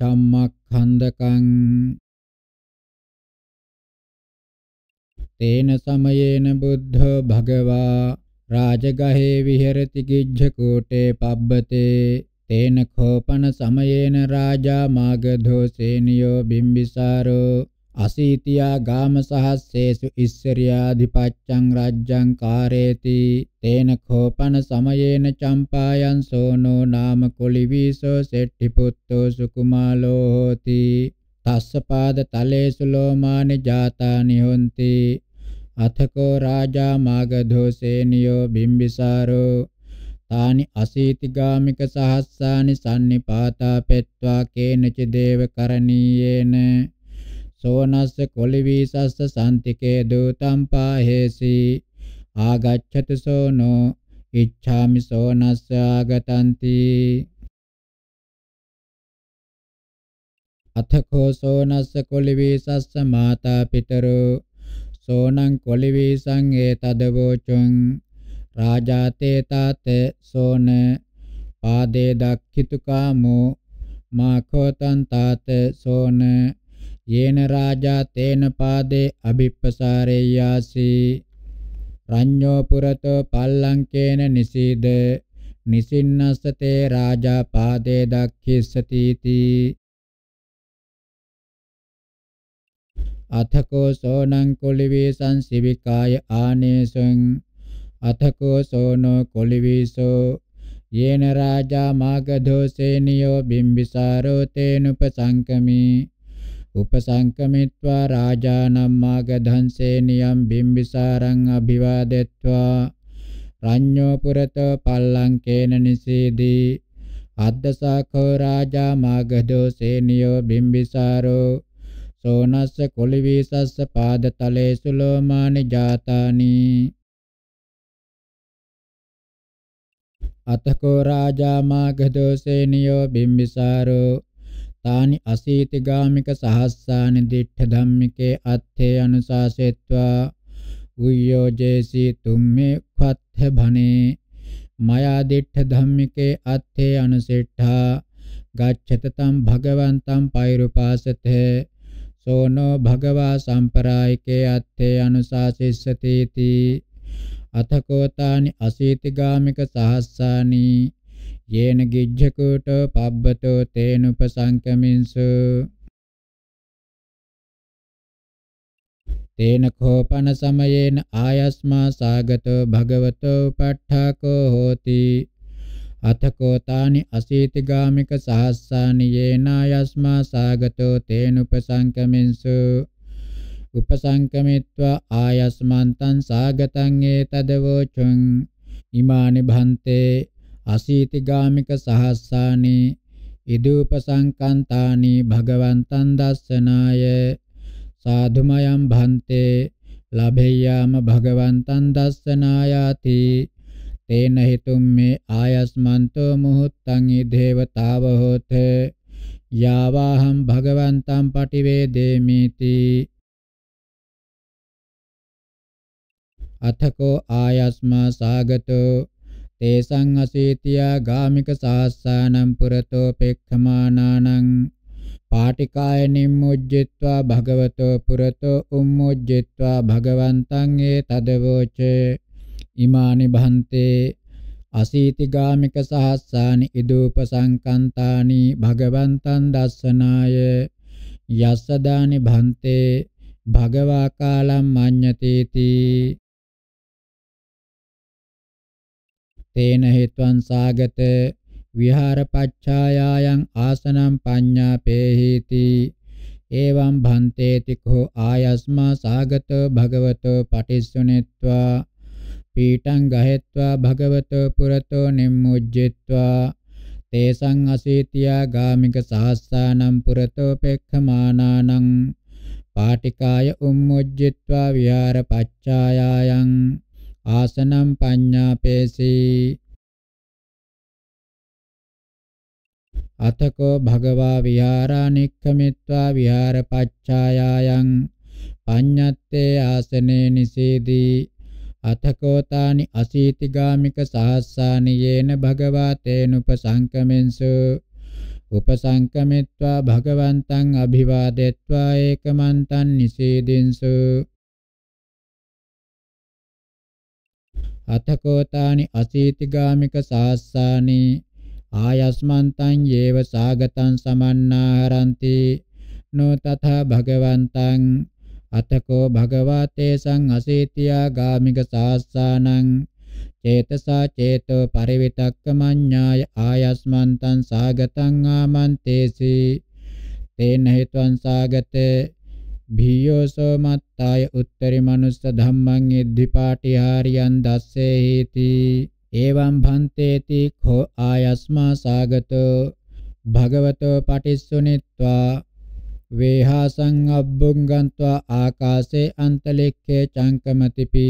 චම්මක්ඛන්දකං තේන සමයේන බුද්ධ භගවා රාජගහේ විහෙරති ගිජ්ජ කූටේ පබ්බතේ තේන කෝපන සමයේන රාජා මාගධෝ සේනියෝ බිම්බිසාරෝ අසීතියා ගාම සහස්සේසු ඉස්සරියාධිපච්ඡං රාජ්ජං කාරේති තේන කෝපන සමයේන චම්පායන් සෝනෝ නාම කුලිවිසෝ සෙට්ටි පුත්තෝ සුකුමාලෝ හෝති තස්සපාද තලේසු ලෝමානි ජාතානි හොಂತಿ අතකෝ රාජා මාගධෝ සේනියෝ බිම්බිසාරෝ තානි අසීතිගාමික සහස්සානි සම්නිපාතා පෙත්වා කේනච දේව කරණීයේන සෝනස්ස කොලිවිසස්ස සාන්තිකේ දූතම් පාහෙසි ආගච්ඡතු සෝනෝ ඉච්ඡාමි සෝනස්ස ආගතන්ති අතකෝ සෝනස්ස කොලිවිසස්ස මාතා පිතරෝ සෝනං කොලිවිසං ඒතදවෝචං රාජාතේ තාත සෝන පාදේ දක්ඛිතුකාමෝ මාඛෝතං තාත සෝන යේන රාජා තේන පාදේ අභිප්පසාරේයාසි රඤ්ඤෝ පුරතෝ පල්ලංකේන නිසීද නිසින්නස්සතේ රාජා පාදේ දක්ඛිස්සති තී අතකෝ සෝනං කුලිවිසං සිවිකාය ආනේසං අතකෝ සෝනෝ කුලිවිසෝ යේන රාජා මාගධෝ සේනියෝ බිම්බිසාරෝ තේනුපසංකමී උපසංකමිත්වා රාජානම් මාගධන්සේනියම් බිම්බිසාරං අභිවාදෙත්වා රඤ්ඤෝ පුරතෝ පල්ලංකේන නිසීදී අද්දසාඛෝ රාජා මාගධෝ සේනියෝ බිම්බිසාරෝ සෝනස්ස කුලිවිසස්ස පාදතලේසු ලෝමානි ජාතානි අතකෝ රාජා මාගධෝ සේනියෝ බිම්බිසාරෝ තානි අසීතිගාමික සහස්සානි දිඨ ධම්මිකේ අත්ථේ අනුසාසෙත්වා උයෝ ජේසී තුම්මේ ඛත්ථ භනේ මයා දිඨ ධම්මිකේ අත්ථේ අනුසෙට්ඨා ගච්ඡත තම් භගවන්තම් පෛරුපාසතේ සෝනෝ භගවා සම්පරායිකේ අත්ථේ අනුසාසිස්සති තී අතකෝතානි අසීතිගාමික සහස්සානි යේන ගිජ්ජකූට පබ්බතෝ තේනුපසංකමින්ස තේන කෝපන සමයේන ආයස්මා සාගතෝ භගවතෝ ප ဋ ාකෝ හෝති අතකෝ තානි අසීති ගාමික සහස්සානි යේන ආයස්මා සාගතෝ තේන උපසංකමින්සු උපසංකමිත්වා ආයස්මන්තං සාගතං ඒතදවෝචං ඉමානි භන්තේ අසීතිගාමික සහස්සානේ ඉදූපසංකන්තානි භගවන්තං දස්සනාය සාධුමයම් භන්තේ ලභේයාම භගවන්තං දස්සනායාති තේන හිතුම් මේ ආයස්මන්තෝ මුහුත්තං ඉදේවතාව හොත යාවාහම් භගවන්තං පටිවේදේමීති අතකෝ ආයස්මා සාගතෝ තේසං අසීතියා ගාමික සාස්සානම් පුරතෝ පෙක්ඛමානානං පාටිකාය නිම්මුජ්ජිත්වා භගවතෝ පුරතෝ උම්මුජ්ජිත්වා භගවන්තං ඒ තදවෝචේ ඉමානි භන්තේ අසීතිගාමික සහස්සානි ඉදූපසංකන්තානි භගවන්තං දස්සනාය යස්සදානි භන්තේ භගවා කාලම් මඤ්ඤතේති තේන හේත්වං සාගත විහාරපච්ඡායායන් ආසනම් පඤ්ඤාපේහිති එවං භන්තේති කෝ ආයස්මා සාගතෝ භගවතෝ පටිසුනෙත්වා පීඨං ගහෙත්වා භගවතෝ පුරතෝ නිම්මුජ්ජෙත්වා තේසං අසීතියා ගාමික සහස්සානම් පුරතෝ පෙක්ඛමානානං පාටිකාය උම්මුජ්ජිත්වා විහාරපච්ඡායායන් ආසනම් පඤ්ඤාපේසී අතකෝ භගවා විහාරානික්කමිත්වා විහාරපච්ඡායායන් පඤ්ඤත්තේ ආසනේ නිසීදී අතකෝතානි අසීතිගාමික සහස්සානි යේන භගවා තේනුපසංකමෙන්සු උපසංකමිත්වා භගවන්තං අභිවාදෙත්වා ඒකමන්තං නිසීදින්සු අතකෝතානි අසීතිගාමික සාස්සානි ආයස්මන්තං යේව සාගතං සමන්නාහරಂತಿ නෝ තථා භගවන්තං අතකෝ භගවතේ සං අසීතියා ගාමික සාස්සානං චේතසා චේතෝ පරිවිතක්කමඤ්ඤාය ආයස්මන්තං සාගතං ආමන්තේසි තේන හේතුං සාගතේ භීයෝසෝ මත්තාය උත්තරි මනුස්ස ධම්මං ඉද්ධිපාටිහාරියන් දස්සේ හේති එවං භන්තේති ඛෝ ආයස්මා සාගතෝ භගවතෝ පටිස්සුනිත්වා වේහාසං අබ්බුංගන්त्वा ආකාසේ අන්තලෙක්ඛේ චංකමතිපි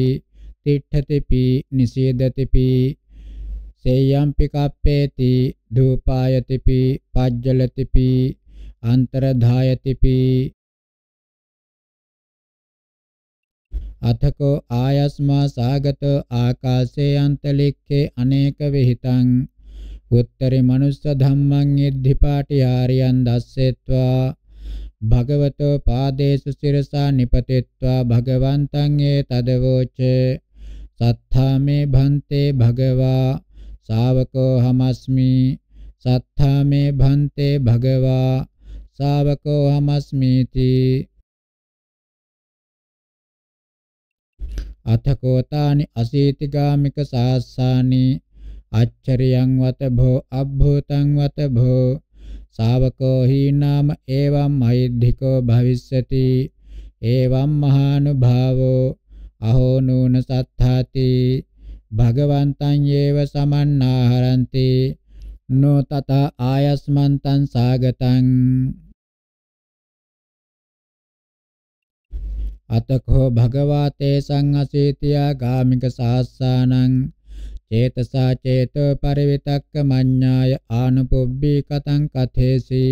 තිට්ඨතිපි නිසීදතිපි සේයම්පි කප්පේති ධූපායතිපි පජ්ජලතිපි අන්තරධායතිපි අතකෝ ආයස්මා සාගත ආකාසේ අන්තලික්කේ අනේක විಹಿತං උත්තරේ මනුස්ස ධම්මං ඉද්ධිපාටිහාරියන් දස්සෙත්වා භගවතෝ පාදේසු සිරසා නිපතෙත්වා භගවන්තං ඒ තදවෝච සත්තාමේ භන්තේ භගවා ශාවකෝ හමස්මි සත්තාමේ භන්තේ භගවා ශාවකෝ හමස්මීති අතකෝතානි අසීතිගාමික සාස්සානි අච්චරියං වත භෝ අබ්භූතං වත භෝ ශාවකෝ හි නාම එවම් මෛද්ධිකෝ භවිස්සති එවම් මහානුභාවෝ අහෝ නූන සත්තාති භගවන්තං යේව සමන්නාහරಂತಿ නෝ තත ආයස්මන්තං සාගතං අතකෝ භගවතේ සංඝසීතියා ගාමික සාස්සානං චේතසා චේතෝ පරිවිතක්ක මඤ්ඤාය ආනුපොබ්බී කතං කතේසි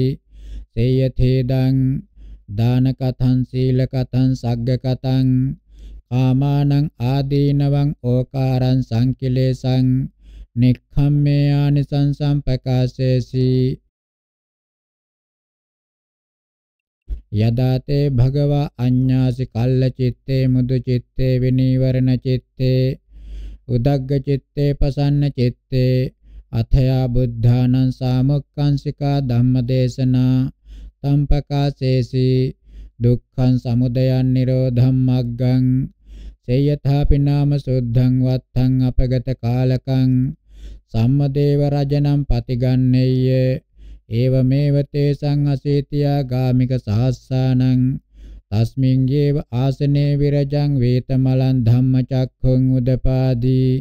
සේයතේදං දාන කතං සීල කතං සග්ග කතං කාමානං ආදීනවං ඕකාරං සංකිලේසං නික්ඛම්මේ ආනිසං සම්පකාසේසි යදාතේ භගවා අඤ්ඤාසි කල්ල චිත්තේ මුදු චිත්තේ විනීවරණ චිත්තේ උදග්ග චිත්තේ පසන්න චිත්තේ අතයා බුද්ධානං සාමුක්ඛංසිකා ධම්මදේශනා තම්පකාසේසී දුක්ඛං සමුදයං නිරෝධං මග්ගං සේයථාපි නාම සුද්ධං වත්තං අපගත කාලකං සම්මදේව රජනම් පතිගන්නේය ඒවමේව තේසං අසීතියා ගාමික සහස්සානං තස්මින් ජීව ආසනේ විරජං වේතමලං ධම්මචක්ඛුං උදපාදී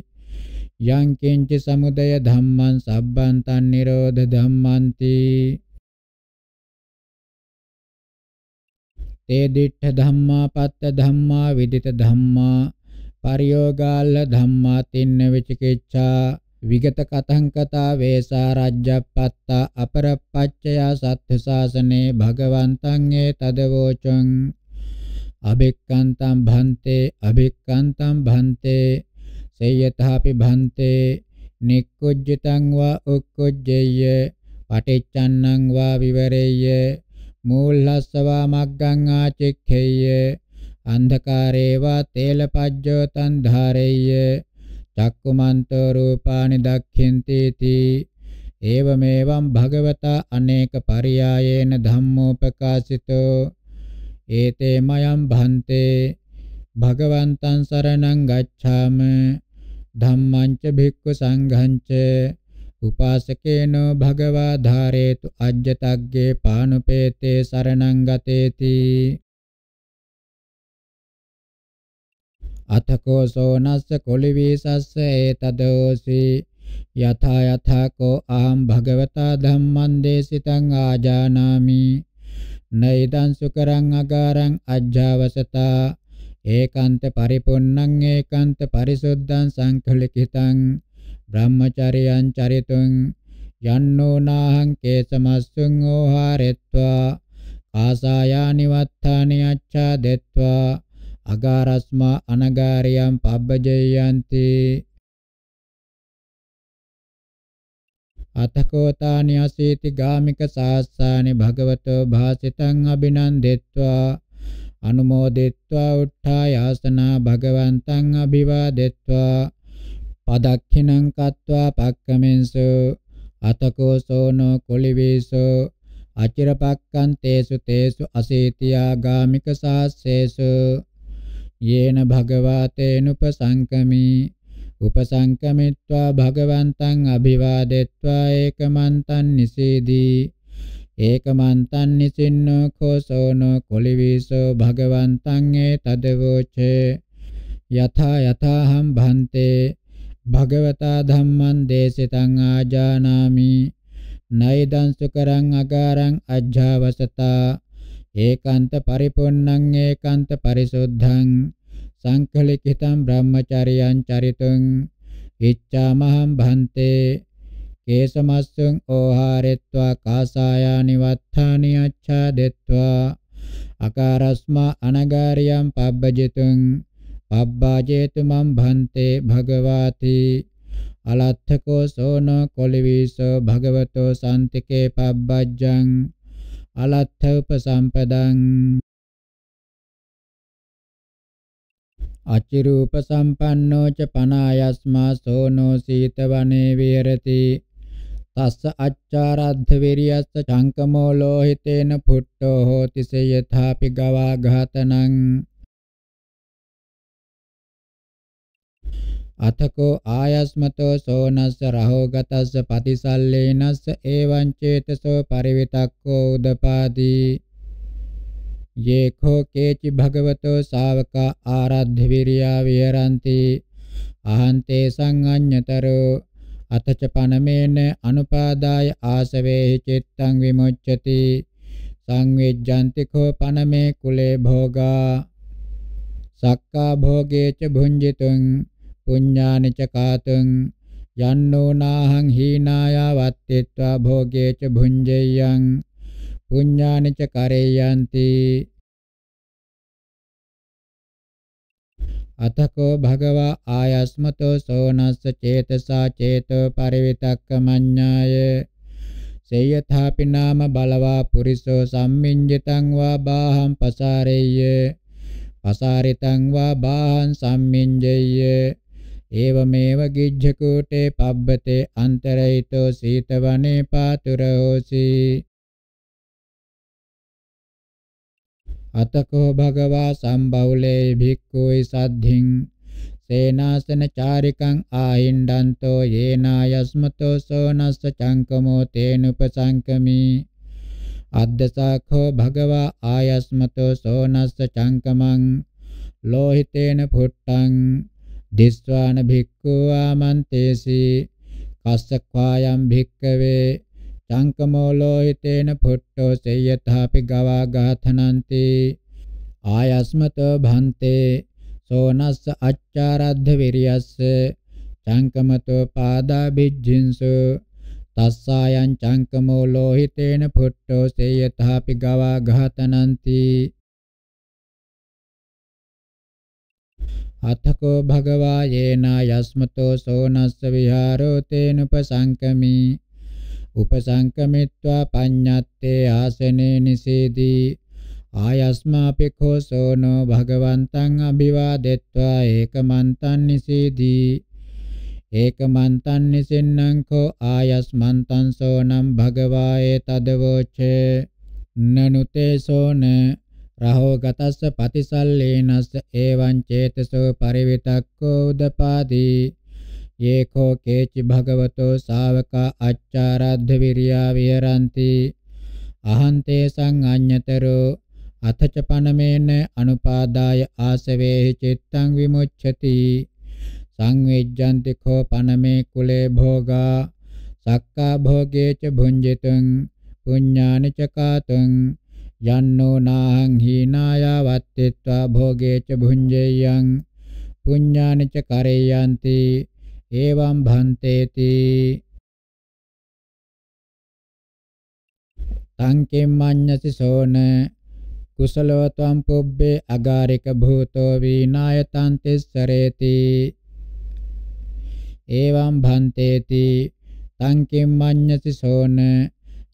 යං කිංච සමුදය ධම්මං සබ්බං තන් නිරෝධ ධම්මන්ති තේ දිඨ ධම්මා පත්ත ධම්මා විදිත ධම්මා පරියෝගාල ධම්මා තින්න විචිකිච්ඡා විගත කතං කතා වේසා රජ්ජප්පත්තා අපරපච්චය සත්‍ය ශාසනේ භගවන්තං ඒ තදවෝචං අබෙක්කන්තම් භන්තේ අබෙක්කන්තම් භන්තේ සේයථාපි භන්තේ නික්කුජ්ජිතං වා උක්කුජ්ජේය පටිච්චන්නං වා විවරේය මූල්හස්සවා මග්ගං ආචික්ඛේය අන්ධකාරේවා තේලපජ්ජෝ තන්ධාරේය චක්කුමන්තෝ රූපානි දක්ඛින්ති තී එවමෙවම් භගවතා අනේක පරියායේන ධම්මෝපකාශිතෝ ඒතේ මයම් භන්තේ භගවන්තං සරණං ගච්ඡාම ධම්මං ච භික්ඛු සංඝං ච උපාසකේනෝ භගවා ධාරේතු අජ්ජතග්ගේ පානුපේතේ සරණං ගතේති අතකෝ සෝනස්ස කොලිවිසස්ස ඒතදෝසි යථා යථාකෝ ආම් භගවතා ධම්මං දේසිතං ආජානාමි නෛදං සුකරං අගාරං අජ්ජවසතා ඒකාන්ත පරිපුන්නං ඒකාන්ත පරිසුද්ධං සංකලිකිතං බ්‍රහ්මචරියං චරිතුං යන්නෝ නාහං කේසමස්සුං ඕහාරෙත්වා ආසායානිවත්තානි අච්ඡා දෙත්වා අගාරස්මා අනගාරියම් පබ්බජයන්ති අතකෝතානි අසීති ගාමික සාස්සානි භගවතෝ භාසිතං අබිනන්දෙත්වා අනුමෝදෙත්වා උට්ඨායාසනා භගවන්තං අභිවාදෙත්වා පදක්ඛිනං කତ୍වා පක්කමෙන්සු අතකෝ සෝනෝ කුලිවිසෝ අචිරපක්කන්තේසු තේසු අසීතියා ගාමික සාස්සේසු යේන භගවාතේනුප සංකමී උපසංකමිත්වා භගවන්තං අභිවාදෙත්වා ඒකමන්තං නිසීදී ඒකමන්තං නිසින්නෝ කෝසෝනෝ කුලිවිසෝ භගවන්තං ඒ තදවෝචේ යථා යථාහම් භන්තේ භගවතා ධම්මං දේශිතං ආජානාමි නයිදං සුකරං අගාරං අජ්ජාවසතා ඒකාන්ත පරිපූර්ණං ඒකාන්ත පරිසුද්ධං සංකලිකිතං බ්‍රහ්මචාරියං චරිතුං ඉච්ඡාමහං භන්තේ කේසමස්සං ඕහාරෙත්වා කාසායානි වත්තානි අච්ඡාදෙත්වා අකාරස්මා අනගාරියම් පබ්බජිතුං පබ්බාජේතු මම් භන්තේ භගවාති අලත්තකෝ සෝන කොලිවිසෝ භගවතෝ සන්තිකේ පබ්බජ්ජං අලත්ථඋපසම්පදං අචිරූප සම්පන්නෝ ච පනායස්මා සෝනෝ සීතවනේ විහෙරති තස්ස අච්චාරද්ධ විරියස්ස චංකමෝ ලෝහිතේන පුට්ඨෝ හෝති සේයථාපි ගවා ඝාතනං අතකෝ ආයස්මතෝ සෝනස්ස රහෝගතස්ස පතිසල්ලේනස්ස එවං චේතසෝ පරිවිතක්කෝ උදපාදී යේඛෝ කේචි භගවතෝ ශාවකා ආරාධ්‍ය විරියා විහරಂತಿ අහන්තේ සංඤ්ඤතරෝ අතච පනමේන අනුපාදාය ආසවේ චිත්තං විමුච්ඡති සංවේජ්ජන්ති කෝ පනමේ කුලේ භෝගා සක්කා භෝගේච භුඤ්ජිතුං පුඤ්ඤානිච කාතුං යන්නෝ නාහං හීනායවත්ත්‍ත්වා භෝගේච භුඤ්ජේයං පුඤ්ඤානිච කරේයන්ති අතකෝ භගවා ආයස්මතෝ සෝනස්ස චේතසා චේතෝ පරිවිතක්කමඤ්ඤාය සේයථාපි නාම බලවා පුරිසෝ සම්මිඤ්ජිතං වා බාහං පසාරෙය්‍ය පසාරිතං වා බාහං සම්මිඤ්ජෙය්‍ය ඒවමේව ගිජ්ජකූටේ පබ්බතේ අන්තරයිතෝ සීතවනේ පාතුරෝසි අතකෝ භගවා සම්බවුලේ භික්ඛුයි සද්ධින් සේනාසන චාරිකං ආහින්ඩන්තෝ යේනායස්මතෝ සෝනස්ස චංකමෝ තේනුපසංකමි අද්දසාඛෝ භගවා ආයස්මතෝ සෝනස්ස චංකමං ලෝහිතේන පුට්ටං දිස්වාන භික්ඛු ආමන්තේසි කස්සක්ඛායම් භික්ඛවේ චංකමෝලෝ හිතේන පුට්ඨෝ සේයථාපි ගවා ගාථනන්ති ආයස්මතෝ භන්තේ සෝනස්ස අච්චාරද්ධ විරියස්ස චංකමතෝ පාදා බිජ්ජින්සු තස්සායන් චංකමෝ ලෝහිතේන පුට්ඨෝ සේයථාපි ගවා ඝාතනಂತಿ අතකෝ භගවා යේනා යස්මතෝ සෝනස්ස විහාරෝ තේන උපසංකමි උපසංකමිත්වා පඤ්ඤත්තේ ආසනේ නිසීදී ආයස්මාපි කෝ සෝනෝ භගවන්තං අභිවාදෙත්වා ඒකමන්තං නිසීදී ඒකමන්තං නිසින්නම් කෝ ආයස්මන්තං සෝනම් භගවා ඒතදවෝචේ නනුතේ සෝන රහෝ ගතස්ස පතිසල්ලේනස්ස ඒවං චේතසෝ පරිවිතක්කෝ උදපාදී යේකෝ කේචි භගවතෝ ශාවකා අච්චාරද්ධ විරියා විහරಂತಿ අහන්තේ සංඤ්ඤතරෝ අතච පනමේන අනුපාදාය ආසවේහි චිත්තං විමුච්ඡති සංවේජ්ජන්ති කෝ පනමේ කුලේ භෝගා සක්කා භෝගේච භුඤ්ජිතං පුඤ්ඤානි චකාතං යන්නෝ නාං හීනාය වත්ත්‍ත්වා භෝගේ ච භුඤ්ජේයං පුඤ්ඤානි ච කරේයන්ති එවං භන්තේති තංකෙම් මඤ්ඤති සෝන කුසලෝ ත්වම් පුබ්බේ අගාරික භූතෝ විනාය තන්තිස්සරේති එවං භන්තේති තංකෙම් මඤ්ඤති සෝන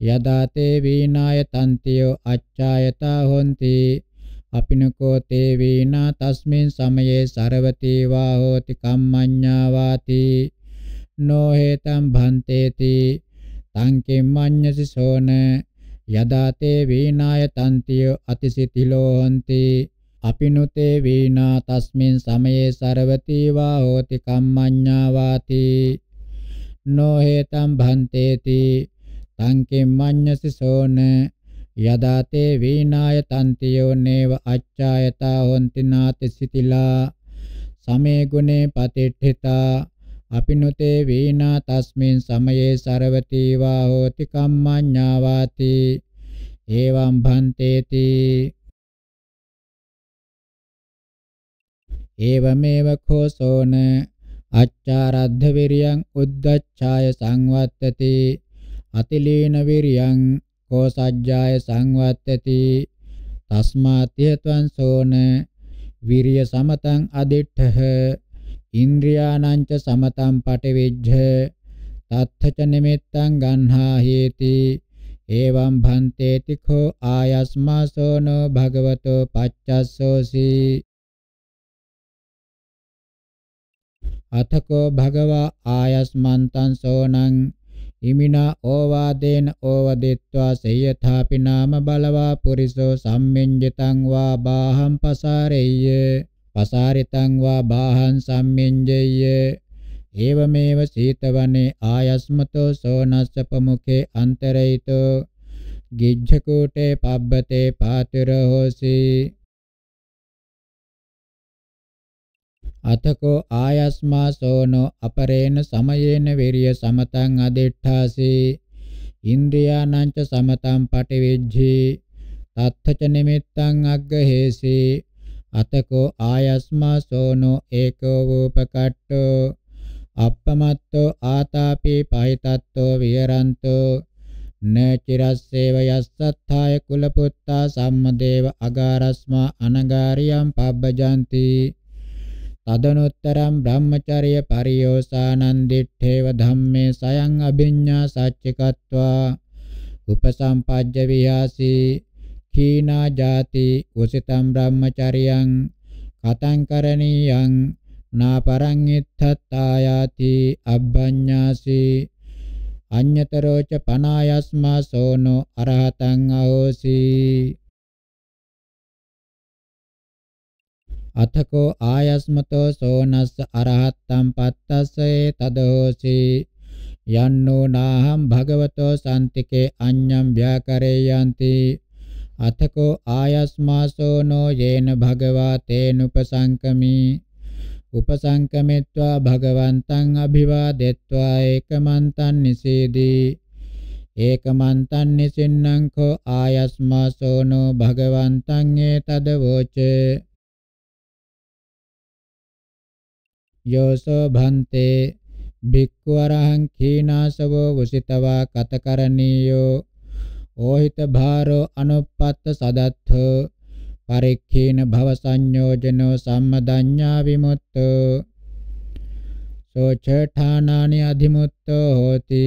යදා තේ වීනාය තන්තියෝ අච්ඡායතා හොಂತಿ අපිනකෝ තේ වීනා තස්මින් සමයේ සරවති වා හෝති කම්මඤ්ඤා වාති නෝ හේතම් භන්තේති තං කිම්මඤ්ඤසි සෝන යදා තේ වීනාය තන්තියෝ අතිසිතිලෝ හොಂತಿ අපිනුතේ වීනා තස්මින් සමයේ සරවති වා හෝති කම්මඤ්ඤා වාති නෝ හේතම් භන්තේති තං කිම්මඤ්ඤසි සෝන යදාතේ වීනාය තන්තියෝ නේව අච්ඡායතා හොන්ති නාති සිතිලා සමේ ගුණේ පතිට්ඨිතා අපිනුතේ වීනා තස්මින් සමයේ සරවති වා හෝති කම්මඤ්ඤා වාති එවං භන්තේති ඒවමේව khosona අච්චාරද්ධ විරියං උද්දච්ඡාය සංවත්තති අතිලීන විරියං කෝසජ්ජාය සංවත්තති තස්මාත්‍යත්වං සෝන විරිය සමතං අදිඨහ ඉන්ද්‍රියානං ච සමතං පටිවිජ්ජ තත්ථච නිමිත්තං ගන්හා හේති එවං භන්තේති කෝ ආයස්මාසෝනෝ භගවතෝ පච්චස්සෝසි අතකෝ භගවා ආයස්මන්තං සෝනං ඉමිනා ඕවාදේන ඕවදිත්වා සේයථාපි නාම බලවා පුරිසෝ සම්මින්ජිතං වා බාහං පසාරෙය්‍ය පසාරිතං වා බාහං සම්මින්ජෙය්‍ය ඒවමේව සීතවනේ ආයස්මතෝ සෝනස්ස ප්‍රමුඛේ අන්තරයිතෝ ගිජ්ජකූටේ පබ්බතේ පාතිරෝසී අතකෝ ආයස්මා සෝනෝ අපරේන සමයේන විරිය සමතං අදිඨාසි ඉන්ද්‍රියානංච සමතං පටිවිජ්ජි තත්ථච නිමිත්තං අග්ගහේසි අතකෝ ආයස්මා සෝනෝ ඒකෝ වූපකට්ඨෝ අප්පමත්තෝ ආතාපි පහිතත්තෝ විහරන්තෝ නචිරස්සේව යස්සත්ථාය කුලපුත්තා සම්මදේව අගාරස්මා අනගාරියම් පබ්බජන්ති තදනුත්තරම් බ්‍රහ්මචර්ය පරියෝසානං දිත්තේව ධම්මේ සයං අභිඤ්ඤා සච්චිකत्वा උපසම්පජ්ජ වියාසි කීනා ජාති උසිතම් බ්‍රහ්මචර්යං කතං කරණීයං නාපරං ඉත්තත්තායාති අබ්බඤ්ඤාසි අඤ්‍යතරෝච පනායස්මා සෝනෝ අරහතං අහෝසී අතකෝ ආයස්මතෝ සෝනස්ස අරහත්තම් පත්තස්සේ තදෝසි යන්නෝ නාහම් භගවතෝ සම්තිකේ අඤ්ඤම් ව්‍යාකරේයන්ති අතකෝ ආයස්මාසෝ නෝ යේන භගවා තේනුපසංකමි උපසංකමෙත්වා භගවන්තං අභිවාදෙත්වා ඒකමන්තං නිසීදී ඒකමන්තං නිසින්නං කෝ ආයස්මාසෝ නෝ භගවන්තං ඒතදවෝචේ යෝසෝ භන්තේ භික්ඛු අරහං කීනාසවෝ වසිතවා කතකරණීයෝ ඕහිත භාරෝ අනුපත්ත සදත්ථෝ පරික්ඛේන භව සංයෝජනෝ සම්මදඤ්ඤා විමුක්තෝ සෝචඨානානි අධිමුත්තෝ හෝති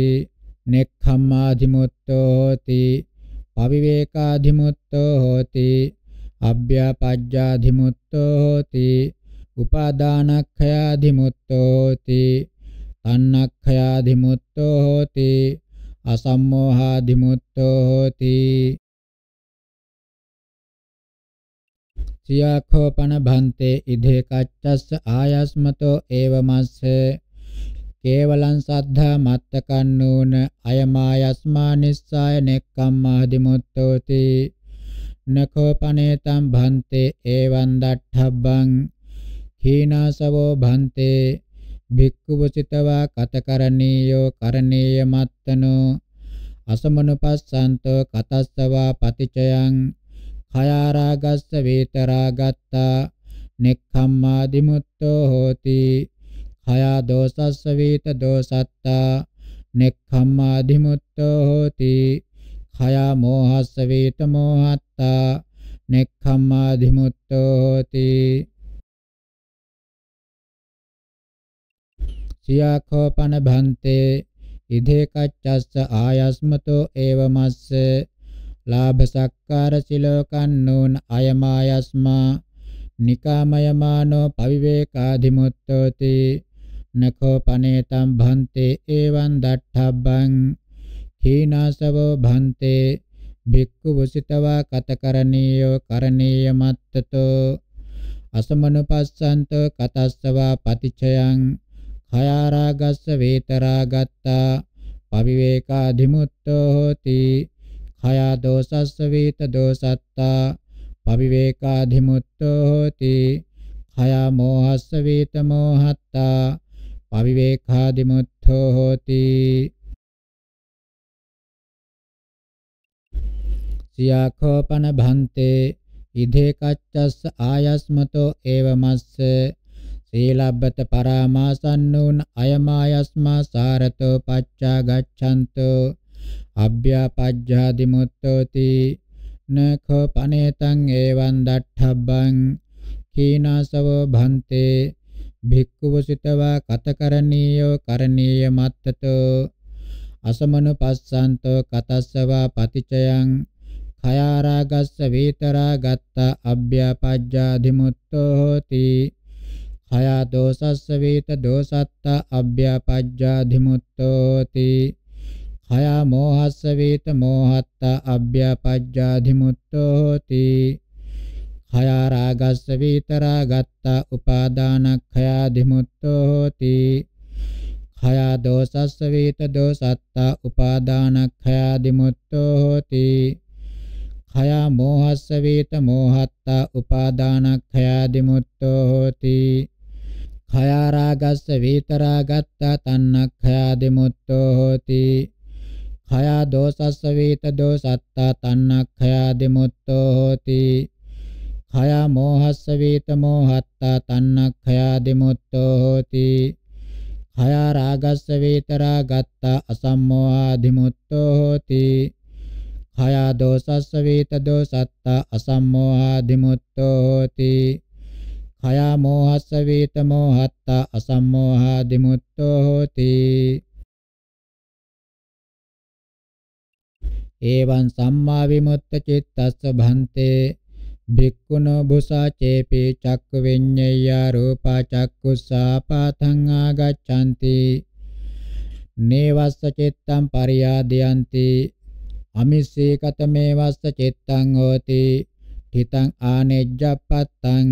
නෙක්ඛම්මාධිමුත්තෝ හෝති පවිවේකාධිමුත්තෝ හෝති අභ්‍යාපජ්ජාධිමුත්තෝ හෝති උපාදානක්ඛයාදිමුත්තෝති තණ්හක්ඛයාදිමුත්තෝ හෝති අසම්මෝහාදිමුත්තෝ හෝති සියාඛෝපන භන්තේ ඉදේ කච්චස්ස ආයස්මතෝ ඒවමස්ස කේවලං සද්ධා මත්තකන්නෝන අයමායස්මා නිස්සාය නෙක්ඛම්මාදිමුත්තෝති නඛෝපනේතම් භන්තේ ඒවං දට්ඨබ්බං හීනාසවෝ භන්තේ භික්ඛුවසිතවා කතකරණීයෝ කරණීය මත්තනෝ අසමනුපස්සන්තෝ කතස්සවා පතිචයං khayaragassa vetaragatta nekhamma dimutto hoti khaya dosassa veta dosatta nekhamma dimutto hoti khaya mohassa veta mohatta nekhamma dimutto hoti සියාඛෝපන භන්තේ ඉදේ කච්චස්ස ආයස්මතෝ ඒවමස්ස ලාභ සක්කාර සිලෝකන්නෝන අයමායස්මා නිකාමයමානෝ පවිවේකාධිමුත්තෝති නඛෝ පනේතම් භන්තේ එවං දට්ඨබ්බං හීනසවෝ භන්තේ භික්ඛු වසිතවා කතකරණීයෝ කරණීය මත්තතෝ අසමනුපස්සන්තෝ කතස්සවා පතිචයං khayaragassa vetaragatta paviveka dhimutto hoti khaya dosassa vita dosatta paviveka dhimutto hoti khaya mohassa vita mohatta paviveka dhimutto hoti සියාඛෝපන භන්තේ ඉදේ කච්චස්ස ආයස්මතෝ ඒවමස්ස සීලබ්බත පරාමාසන්නෝන අයමායස්මා සාරතෝ පච්චා ගච්ඡන්තෝ අභ්‍යාපජ්ජා දිමුත්තෝති නඛෝ පනේතං ඒවං දට්ඨබ්බං කීනාසවෝ භන්තේ භික්ඛුවසිතවා කතකරණීයෝ කරණීය මත්තතෝ අසමනු පස්සන්තෝ කතස්සවා පතිචයං khayaragassa vitara gatta abbya pajja adhimuttho hoti khaya dosassa vita dosatta abhyapajja dhimuttoti khaya mohassa vita mohatta abhyapajja dhimuttoti khaya ragassa vita ragatta upadanakhaya dhimuttoti khaya dosassa vita dosatta upadanakhaya dhimuttoti khaya mohassa vita mohatta upadanakhaya dhimuttoti භයාරාගස්ස වේතරාගත්තා තණ්හක්ඛයා දෙමුත්තෝ හෝති khaya dosasස වේත දෝසත්තා තණ්හක්ඛයා දෙමුත්තෝ හෝති khaya mohasස වේත මොහත්තා තණ්හක්ඛයා දෙමුත්තෝ හෝති khaya රාගස්ස වේතරා ගත්තා අසම්මෝහා දිමුත්තෝ හෝති khaya dosasස වේත දෝසත්තා අසම්මෝහා දිමුත්තෝ හෝති khaya mohassa vitamo hatta asammoha dimutto hoti evan samma vimutta cittassa bhante භික්ඛුනෝ බුසා චේපි චක්ක විඤ්ඤය රූපා චක්කුස්සා පාතං ආගච්ඡanti නේවස්ස චිත්තං පරියාදයන්ති අමිස්සී කතමේවස්ස චිත්තං හෝති හිතං ආනෙජ්ජප්පත්තං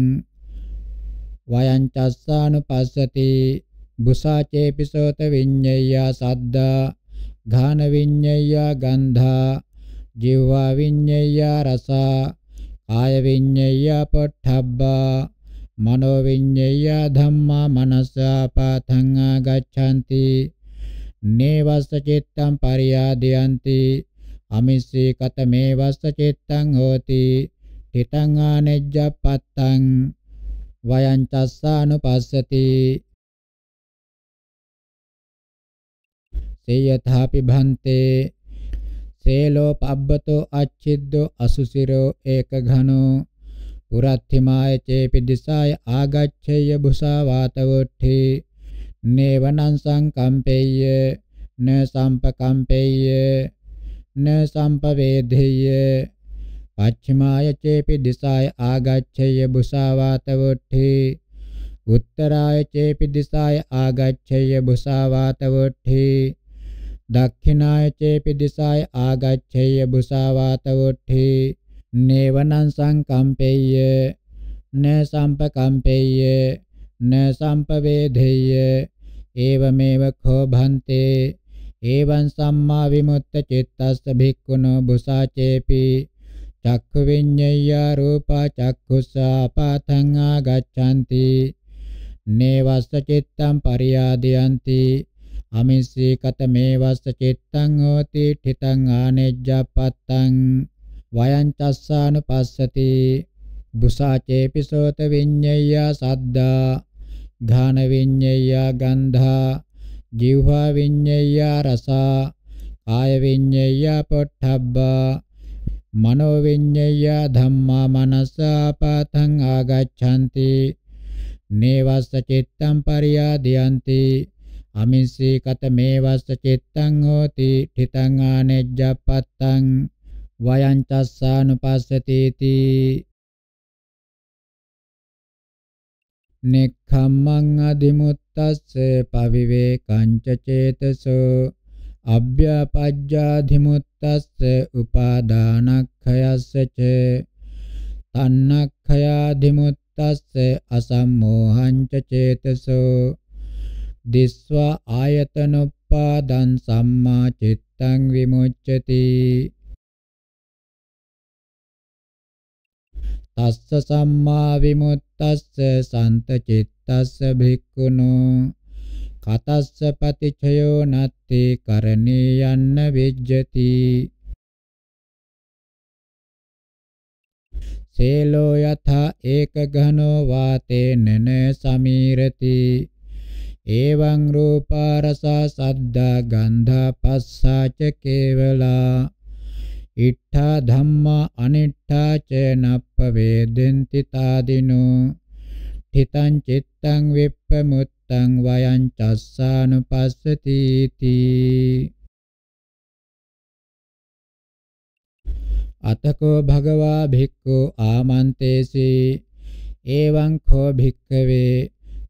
වයං චස්සානුපස්සති බුසාචේපි සෝත විඤ්ඤය සද්දා ඝාන විඤ්ඤය ගන්ධා ජීවා විඤ්ඤය රස කාය විඤ්ඤය පොට්ඨබ්බා මනෝ විඤ්ඤය ධම්මා මනසා පාතං ආගච්ඡanti නේවස්ස චිත්තං පරියාදයන්ති අමිස්සී කත මේවස්ස චිත්තං හෝති හිතං ආනෙජ්ජපත්තං වයං චස්සානුපස්සති සේයථාපි භන්තේ සේලෝ පබ්බතෝ අච්චිද්දෝ අසුසිරෝ ඒකඝනෝ පුරත්ථිමාය චේපි දිසාය ආගච්ඡය භුසා වාතවොට්ඨි නේවනං සංකම්පේය න සම්පකම්පේය න සම්පවේදේය පච්චමාය චේපි දිසාය ආගච්ඡය බුසාවාතවොට්ඨේ උත්තරාය චේපි දිසාය ආගච්ඡය බුසාවාතවොට්ඨේ දක්ඛිනාය චේපි දිසාය ආගච්ඡය බුසාවාතවොට්ඨේ නේවනං සංකම්පේය න සම්පකම්පේය න සම්පවේදේය ඒවමේව කෝභන්තේ එවං සම්මා විමුක්ත චිත්තස්ස භික්ඛුනෝ බුසාචේපි චක්ඛු විඤ්ඤයා රූපා චක්ඛුසා පාතං ආගච්ඡanti නේවස්ස චිත්තං පරියාදයන්ති අමිස්සී කත මේවස්ස චිත්තං හෝති ඨිතං ආනෙජ්ජපත්තං වයං චස්සානුපස්සති බුසාචේපි සෝත විඤ්ඤයා සද්දා ඝාන විඤ්ඤයා ගන්ධා ජීවහා විඤ්ඤයා රසා කාය විඤ්ඤයා පොට්ඨබ්බා මනෝ විඤ්ඤය ධම්මා මනසාපතං ආගච්ඡanti නේවස්ස චිත්තං පරියාදයන්ති අමින්සී කත මේවස්ස චිත්තං හෝති ඨිතං ආනෙජ්ජපත්තං වයං චස්සානුපස්සතේති නෙක්ඛම්මං අධිමුත්තස්ස පවිවේකං චේතසෝ අභ්‍යපජ්ජාධිමුත් තස්ස උපාදානක්ඛයස්ස ච තන්නක්ඛයාදිමුත්තස්ස අසම්මෝහං ච චේතසෝ දිස්වා ආයතනොප්පාදං සම්මා චිත්තං විමුච්ඡති තස්ස සම්මා විමුත්තස්ස සන්ත චිත්තස්ස භික්ඛුනෝ කතස්ස පතිච්ඡයෝ නත්ති කරණේ යන්න විජ්ජති සේලෝ යථා ඒකඝනෝ වාතේනන සමීරති එවං රූපා රසා සද්දා ගන්ධා පස්සාච කේවලා ඉට්ඨා ධම්මා අනිට්ඨා ච නප්ප වේදෙන්ති තාදිනෝ තිතං චිත්තං විප්පමුත් චත්තං වයං චස්සානුපස්සති තී අතකෝ භගවා භික්ඛු ආමන්තේසී එවං කෝ භික්ඛවේ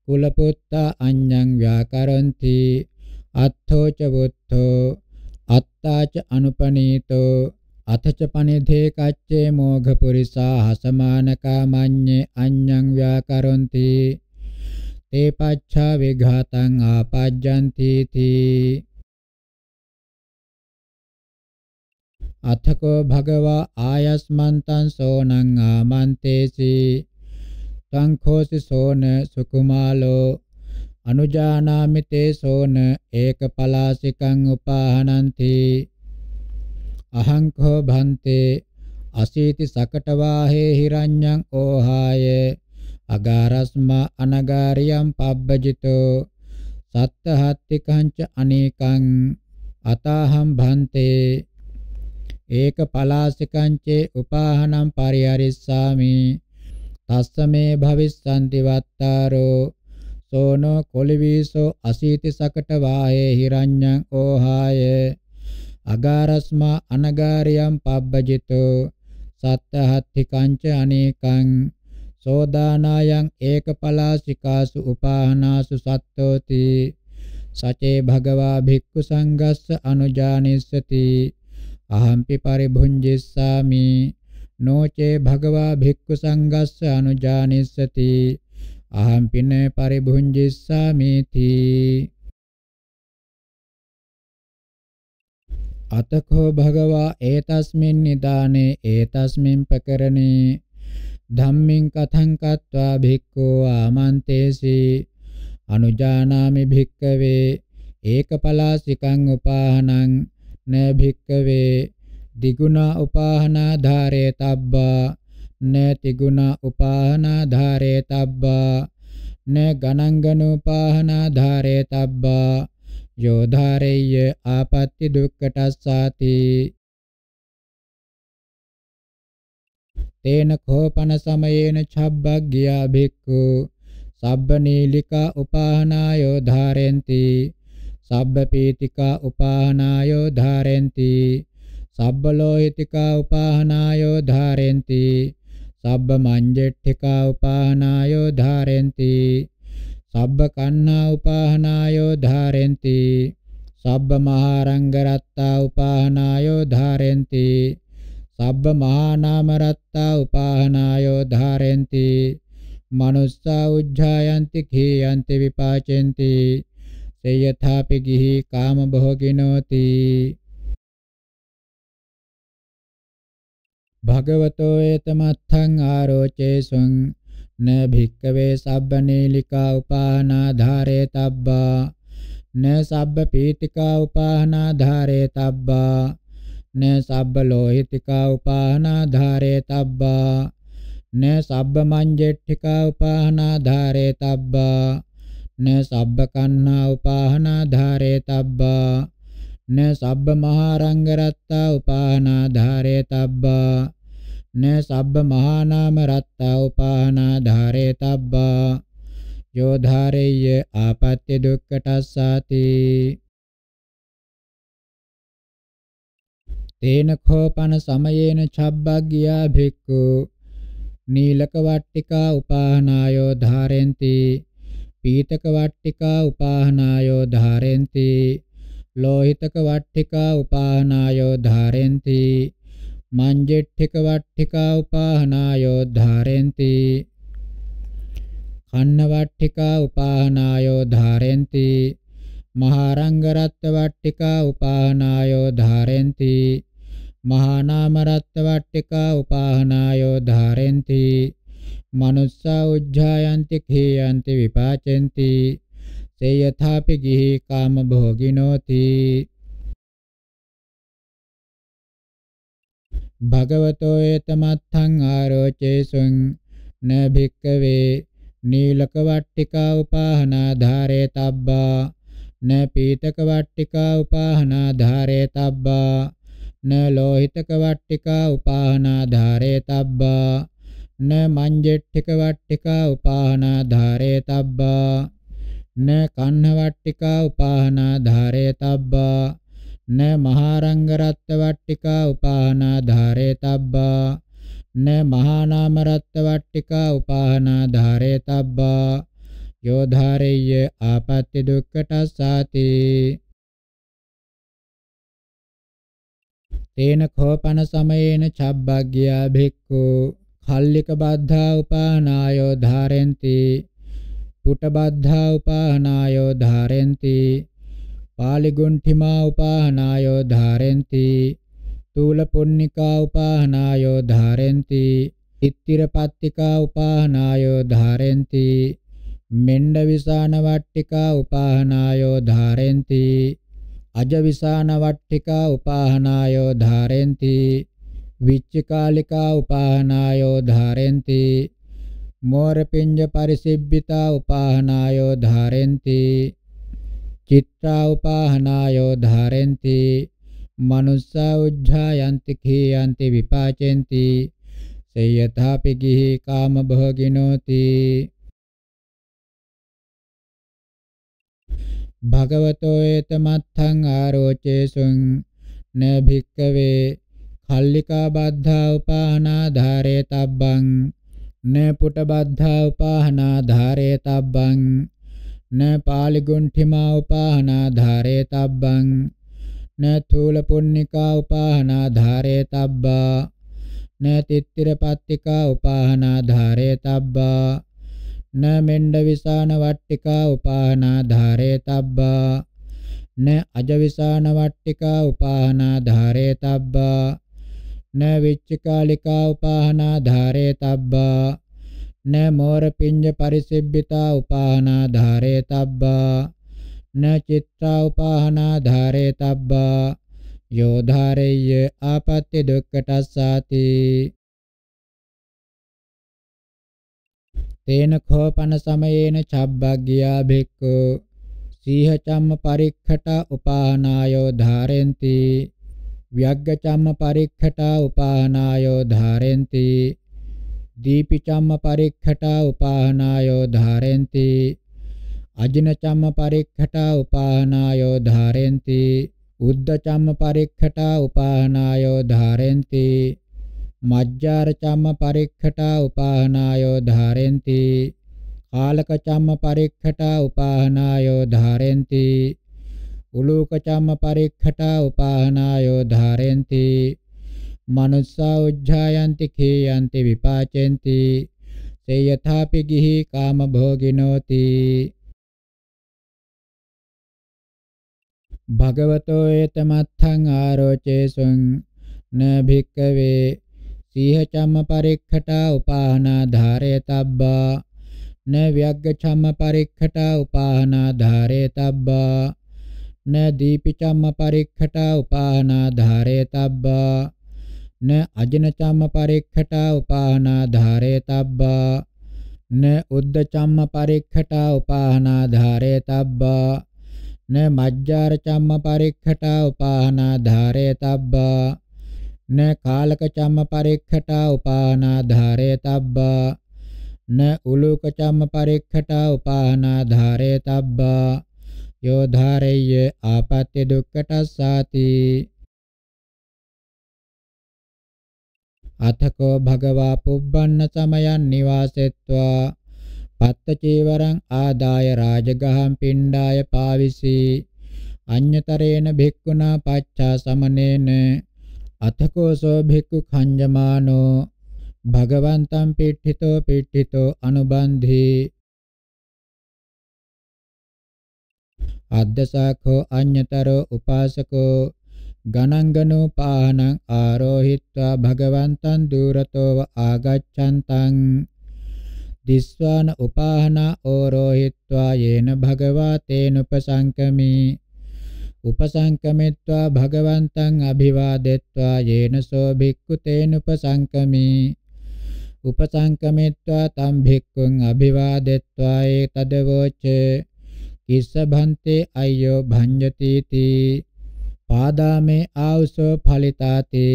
කුලපුත්තා අඤ්ඤං ව්‍යාකරಂತಿ අත්ථෝ ච වුද්ධෝ අත්තාච අනුපනීතෝ අතච පනිධේ කච්චේ මෝඝ පුරිසා හසමානකාමඤ්ඤේ අඤ්ඤං ව්‍යාකරಂತಿ te pacca vighataṃ āpajjanti ti අතකෝ භගවා ආයස්මන්තං සෝනං ආමන්තේසි තං khෝසි සෝන සුකුමාලෝ අනුජානාමි තේ සෝන ඒකපලාසිකං උපාහනಂತಿ අහං කෝ භන්තේ අසීති සකටවාහේ හිරඤ්ඤං ඕහාය අගාරස්මා අනගාරියම් පබ්බජිතෝ සත්තහත්තිකංච අනේකං අතාහම් භන්තේ ඒක පලාසිකංචේ උපාහනම් පරිහරිස්සාමි තස්සමේ භවිස්සන්ති වත්තාරෝ සෝනෝ කොලිවිසෝ අසීති සකට වායේ හිරඤ්ඤං ඕහාය අගාරස්මා අනගාරියම් පබ්බජිතෝ සත්තහත්තිකංච අනේකං සෝදානායන් ඒකපලාසිකාසු උපාහනාසු සත්තෝති සචේ භගවා භික්ඛු සංඝස්ස අනුජානිස්සති අහම්පි පරිභුංජිස්සාමි නොචේ භගවා භික්ඛු සංඝස්ස අනුජානිස්සති අහම්පින පරිභුංජිස්සාමිති අතකෝ භගවා ඒතස්මින් නිදානේ ඒතස්මින් පකරණේ ධම්මින් කතං කତ୍වා භික්ඛෝ ආමන්තේසි අනුජානාමි භික්ඛවේ ඒකපලාසිකං උපාහනං න භික්ඛවේ දිගුණා උපාහනා ධාරේ තබ්බා න තිගුණා උපාහනා ධාරේ තබ්බා න ගණංගනුපාහනා ධාරේ තබ්බා යෝ ධාරෙය්‍ය ආපත්‍ති දුක්ඛටස්සාති තේන කෝපන සමයේන ඡබ්බග්ගියා භික්ඛු සබ්බ නීලිකා උපාහනායෝ ධාරෙන්ති සබ්බ පීතිකා උපාහනායෝ ධාරෙන්ති සබ්බ ලෝහිතිකා උපාහනායෝ ධාරෙන්ති සබ්බ මංජෙට්ඨිකා උපාහනායෝ ධාරෙන්ති සබ්බ කන්නා උපාහනායෝ ධාරෙන්ති සබ්බ මහරංග රත්තා උපාහනායෝ ධාරෙන්ති සබ්බ මහා නාම රත්තා උපාහනායෝ ධාරෙන්ති මනුස්සා උජ්ජායන්ති කීයන්ති විපාචෙන්ති සේයථාපි ගිහි කාම භෝගිනෝති භගවතෝ ඒතමත්ථං ආරෝචේසුං න භික්කවේ සබ්බනීලිකා උපාහනා ධාරේතබ්බා න සබ්බ පීතිකා උපාහනා ධාරේතබ්බා න සබ්බ ලෝහිතිකා උපානාධාරේ තබ්බා න සබ්බ මංජෙට්ඨිකා උපානාධාරේ තබ්බා න සබ්බ කන්නා උපානාධාරේ තබ්බා න සබ්බ මහරංග රත්තා උපානාධාරේ තබ්බා න සබ්බ මහා නාම රත්තා උපානාධාරේ තබ්බා යෝ ධාරෙය්‍ය ආපත්‍ය දුක්ඛ တ ස්සාති තේන කෝපන සමයේන චබ්බග්ගියා භික්ඛු නීලක වට්ටිකා උපාහනායෝ ධාරෙන්ති පීතක වට්ටිකා උපාහනායෝ ධාරෙන්ති ලෝහිතක වට්ටිකා උපාහනායෝ ධාරෙන්ති මංජෙට්ඨික වට්ටිකා උපාහනායෝ ධාරෙන්ති කන්න වට්ටිකා උපාහනායෝ ධාරෙන්ති මහරංග රත්ත වට්ටිකා උපාහනායෝ ධාරෙන්ති මහානාමරත්ත වට්ටිකා උපාහනායෝ ධාරෙන්ති මනුස්සා උජ්ජායන්ති කේයන්ති විපාචෙන්ති සේ යථාපි ගිහි කාම භෝගිනෝති භගවතෝ ඒතමත්ථං ආරෝචේසුං න භික්කවේ නීලක වට්ටිකා උපාහනා ධාරේ තබ්බා න පීතක වට්ටිකා උපාහනා ධාරේ තබ්බා න ලෝහිතක වට්ටිකා උපාහනා ධාරේ තබ්බා න මංජෙට්ඨික වට්ටිකා උපාහනා ධාරේ තබ්බා න කන්න වට්ටිකා උපාහනා ධාරේ තබ්බා න මහාරංග රත්ත වට්ටිකා උපාහනා ධාරේ තබ්බා න මහානාම රත්ත වට්ටිකා උපාහනා ධාරේ තබ්බා යෝ ධාරෙය්‍ය ආපත්‍ය දුක්ඛට සාති තේන කෝපන සමයේන චබ්බග්ගියා භික්ඛු කල්ලික බද්ධා උපානායෝ ධාරෙන්ති පුට බද්ධා උපානායෝ ධාරෙන්ති පාලිගුණ්ඨිමා උපාහනායෝ ධාරෙන්ති තූල පුන්නිකා උපාහනායෝ ධාරෙන්ති ඉත්තිරපත්තිකා උපාහනායෝ ධාරෙන්ති මෙණ්ඩ විසාන වට්ටිකා උපාහනායෝ ධාරෙන්ති අජවිසාන වට්ටිකා උපාහනායෝ ධාරෙන්ති විච්චකාලිකා උපාහනායෝ ධාරෙන්ති මෝරපිඤ්ජ පරිසිබ්බිතා උපාහනායෝ ධාරෙන්ති චිත්‍රා උපාහනායෝ ධාරෙන්ති මනුස්සා උජ්ජායන්ති කීයන්ති විපාචෙන්ති සේයථාපි ගිහි කාම භෝගිනෝති භගවතෝ ඒතමත්ථං ආරෝචේසුං න භික්කවේ කල්ලිකා බද්ධා උපාහනාධාරේ තබ්බං න පුට බද්ධා උපාහනාධාරේ තබ්බං න පාලිගුණ්ඨිමා උපාහනාධාරේ තබ්බං න තූල පුන්නිකා උපාහනාධාරේ තබ්බා න තිත්තිරපත්තිකා උපාහනාධාරේ තබ්බා न मेण्ड विषाणवाट्टिका उपानाधारे तब्बा न अजविषाणवाट्टिका उपानाधारे तब्बा न विच्चिकालिका उपानाधारे तब्बा न मोरपिञ्ज परिसिब्बिता उपानाधारे तब्बा न चित्रा उपानाधारे तब्बा යෝ ධාරෙය්‍ය ආපත්‍ය දුක්ඛටස්සාති තේන කෝපන සමයේන චබ්බග්ගියා භික්ඛු සීහ චම්ම පරික්ඛට උපානායෝ ධාරෙන්ති ව්‍යග්ග චම්ම පරික්ඛට උපානායෝ ධාරෙන්ති දීපි චම්ම පරික්ඛට උපානායෝ ධාරෙන්ති අජින චම්ම පරික්ඛට උපානායෝ ධාරෙන්ති උද්ද චම්ම පරික්ඛට උපානායෝ ධාරෙන්ති මජ්ජාර චම්ම පරික්ඛටා උපාහනායෝ ධාරෙන්ති කාලක චම්ම පරික්ඛටා උපාහනායෝ ධාරෙන්ති උලූක චම්ම පරික්ඛටා උපාහනායෝ ධාරෙන්ති මනුස්සා උජ්ජායන්ති කේයන්ති විපාචෙන්ති සේ යථාපි ගිහි කාම භෝගිනෝති භගවතෝ ඒතමත්ථං ආරෝචේසුං න භික්කවේ සීහ චම්ම පරික්ඛටා උපාහනා ධාරේතබ්බා න ව්‍යග්ගචම්ම පරික්ඛටා උපාහනා ධාරේතබ්බා න දීපිචම්ම පරික්ඛටා උපාහනා ධාරේතබ්බා න අජනචම්ම පරික්ඛටා උපාහනා ධාරේතබ්බා න උද්දචම්ම පරික්ඛටා උපාහනා ධාරේතබ්බා න මජ්ජාරචම්ම පරික්ඛටා උපාහනා ධාරේතබ්බා න කාලක චම්ම පරික්ඛටා උපානාධාරේ තබ්බා න උලූක චම්ම පරික්ඛටා උපානාධාරේ තබ්බා යෝ ධාරෙය්‍ය ආපත්‍ය දුක්ඛටස්සාති අතකෝ භගවා පුබ්බන්න සමයන් නිවාසෙත්වා පත්ත චීවරං ආදාය රාජගහම් පිණ්ඩාය පාවිසි අඤ්‍යතරේන භික්ඛුනා පච්චා සමනේන අතකෝසෝ භික්ඛු කඤ්ඤමානෝ භගවන්තං පිට්ඨිතෝ පිට්ඨිතෝ අනුබන්ධේ අද්දසාඛෝ අඤ්‍යතරෝ උපාසකෝ ගණංගනෝ පාහනං ආරෝහිත්වා භගවන්තං දුරතෝව ආගච්ඡන්තං දිස්වාන උපාහනා ඕරෝහිත්වා යේන භගවා තේනුපසංකමී උපසංකමෙත්වා භගවන්තං අභිවාදෙත්වා යේනසෝ භික්ඛු තේනුපසංකමී උපසංකමෙත්වා තම් භික්ඛුං අභිවාදෙත්වා ඒතදවෝච කිස්ස භන්තේ අය්‍යෝ භඤ්ජති තී පාදාමේ ආවුසෝ ඵලිතාති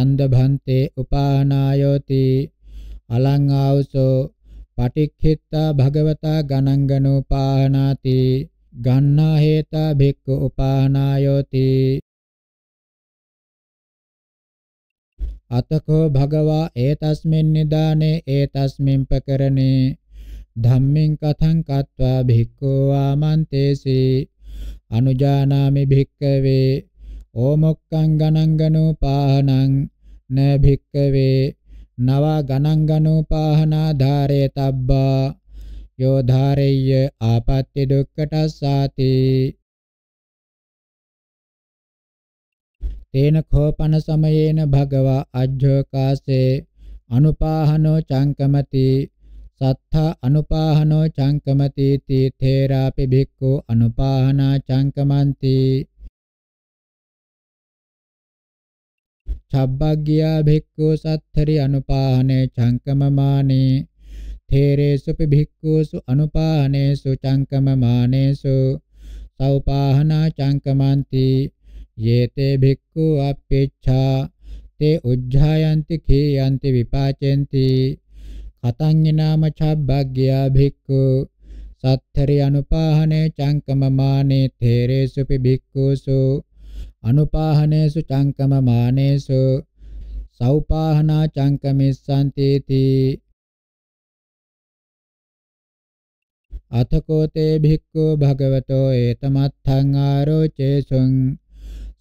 හන්ද භන්තේ උපානායෝති අලං ආවුසෝ පටික්ඛිතා භගවතා ගණංගනෝපානාති ගන්නා හේතා භික්ඛු උපානායෝති අතකෝ භගවා ඒතස්මින් නිදානේ ඒතස්මින් පකරණේ ධම්මින් කතං කତ୍වා භික්ඛෝ ආමන්තේසි අනුජානාමි භික්ඛවේ ඕමොක්ඛං ගණංගනෝපාහනං න භික්ඛවේ නවා ගණංගනෝපාහනා ධාරේතබ්බා යෝධාරෙය්‍ය ආපත්‍ය දුක්කටස්සාති තේන කෝපන සමයේන භගවා අජ්ජෝකාසේ අනුපාහනෝ චංකමති සත්තා අනුපාහනෝ චංකමති තී තේරාපි භික්ඛු අනුපාහනා චංකමන්ති චබ්බග්ගියා භික්ඛු සත්තරි අනුපාහනේ චංකමමානේ තේරේසු පිභික්ඛූසු අනුපානේසු චංකමමානේසු සෞපාහනා චංකමන්ති යේතේ භික්ඛු අපේච්ඡා තේ උජ්ජායන්ති කේයන්ති විපාචෙන්ති කතං නාම චබ්බග්ගයා භික්ඛු සත්තරි අනුපාහනේ චංකමමානේ තේරේසු පිභික්ඛූසු අනුපාහනේසු චංකමමානේසු සෞපාහනා චංකමිස්සන්තේති අතකෝතේ භික්ඛු භගවතෝ ඒතමත්ථං ආරෝචේසුං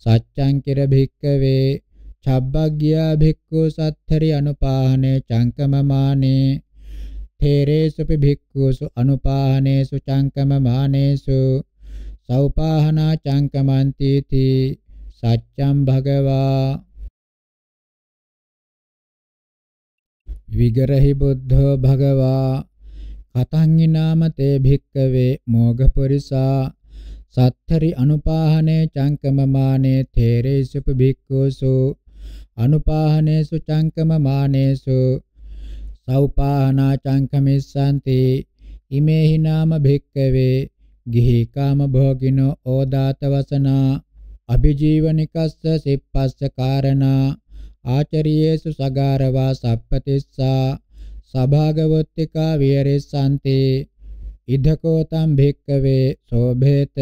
සච්ඡං කිර භික්ඛවේ චබ්බග්ගියා භික්ඛු සත්තරි අනුපාහනේ චංකමමානේ තේරේසුපි භික්ඛුසු අනුපාහනේසු චංකමමානේසු සෞපාහනා චංකමන්ති තී සච්ඡම් භගවා විගරහි බුද්ධෝ භගවා කතං නාමතේ භික්කවේ මෝඝපරිසා සත්තරි අනුපාහනේ චංකමමානේ තේරේසුප භික්ඛෝසු අනුපාහනේසු චංකමමානේසු සෞපාහනා චංකමිස්සanti ඉමේහි නාම භික්කවේ ගිහි කාම භෝගිනෝ ඕදාත වසනා අභිජීවනිකස්ස සිප්පස්ස කාරණා ආචරියේසු සගාරවා සප්පතිස්සා සභාගවොත්තිකා විහෙරෙස්සanti ඉදකෝ තම් භික්කවේ සෝභේත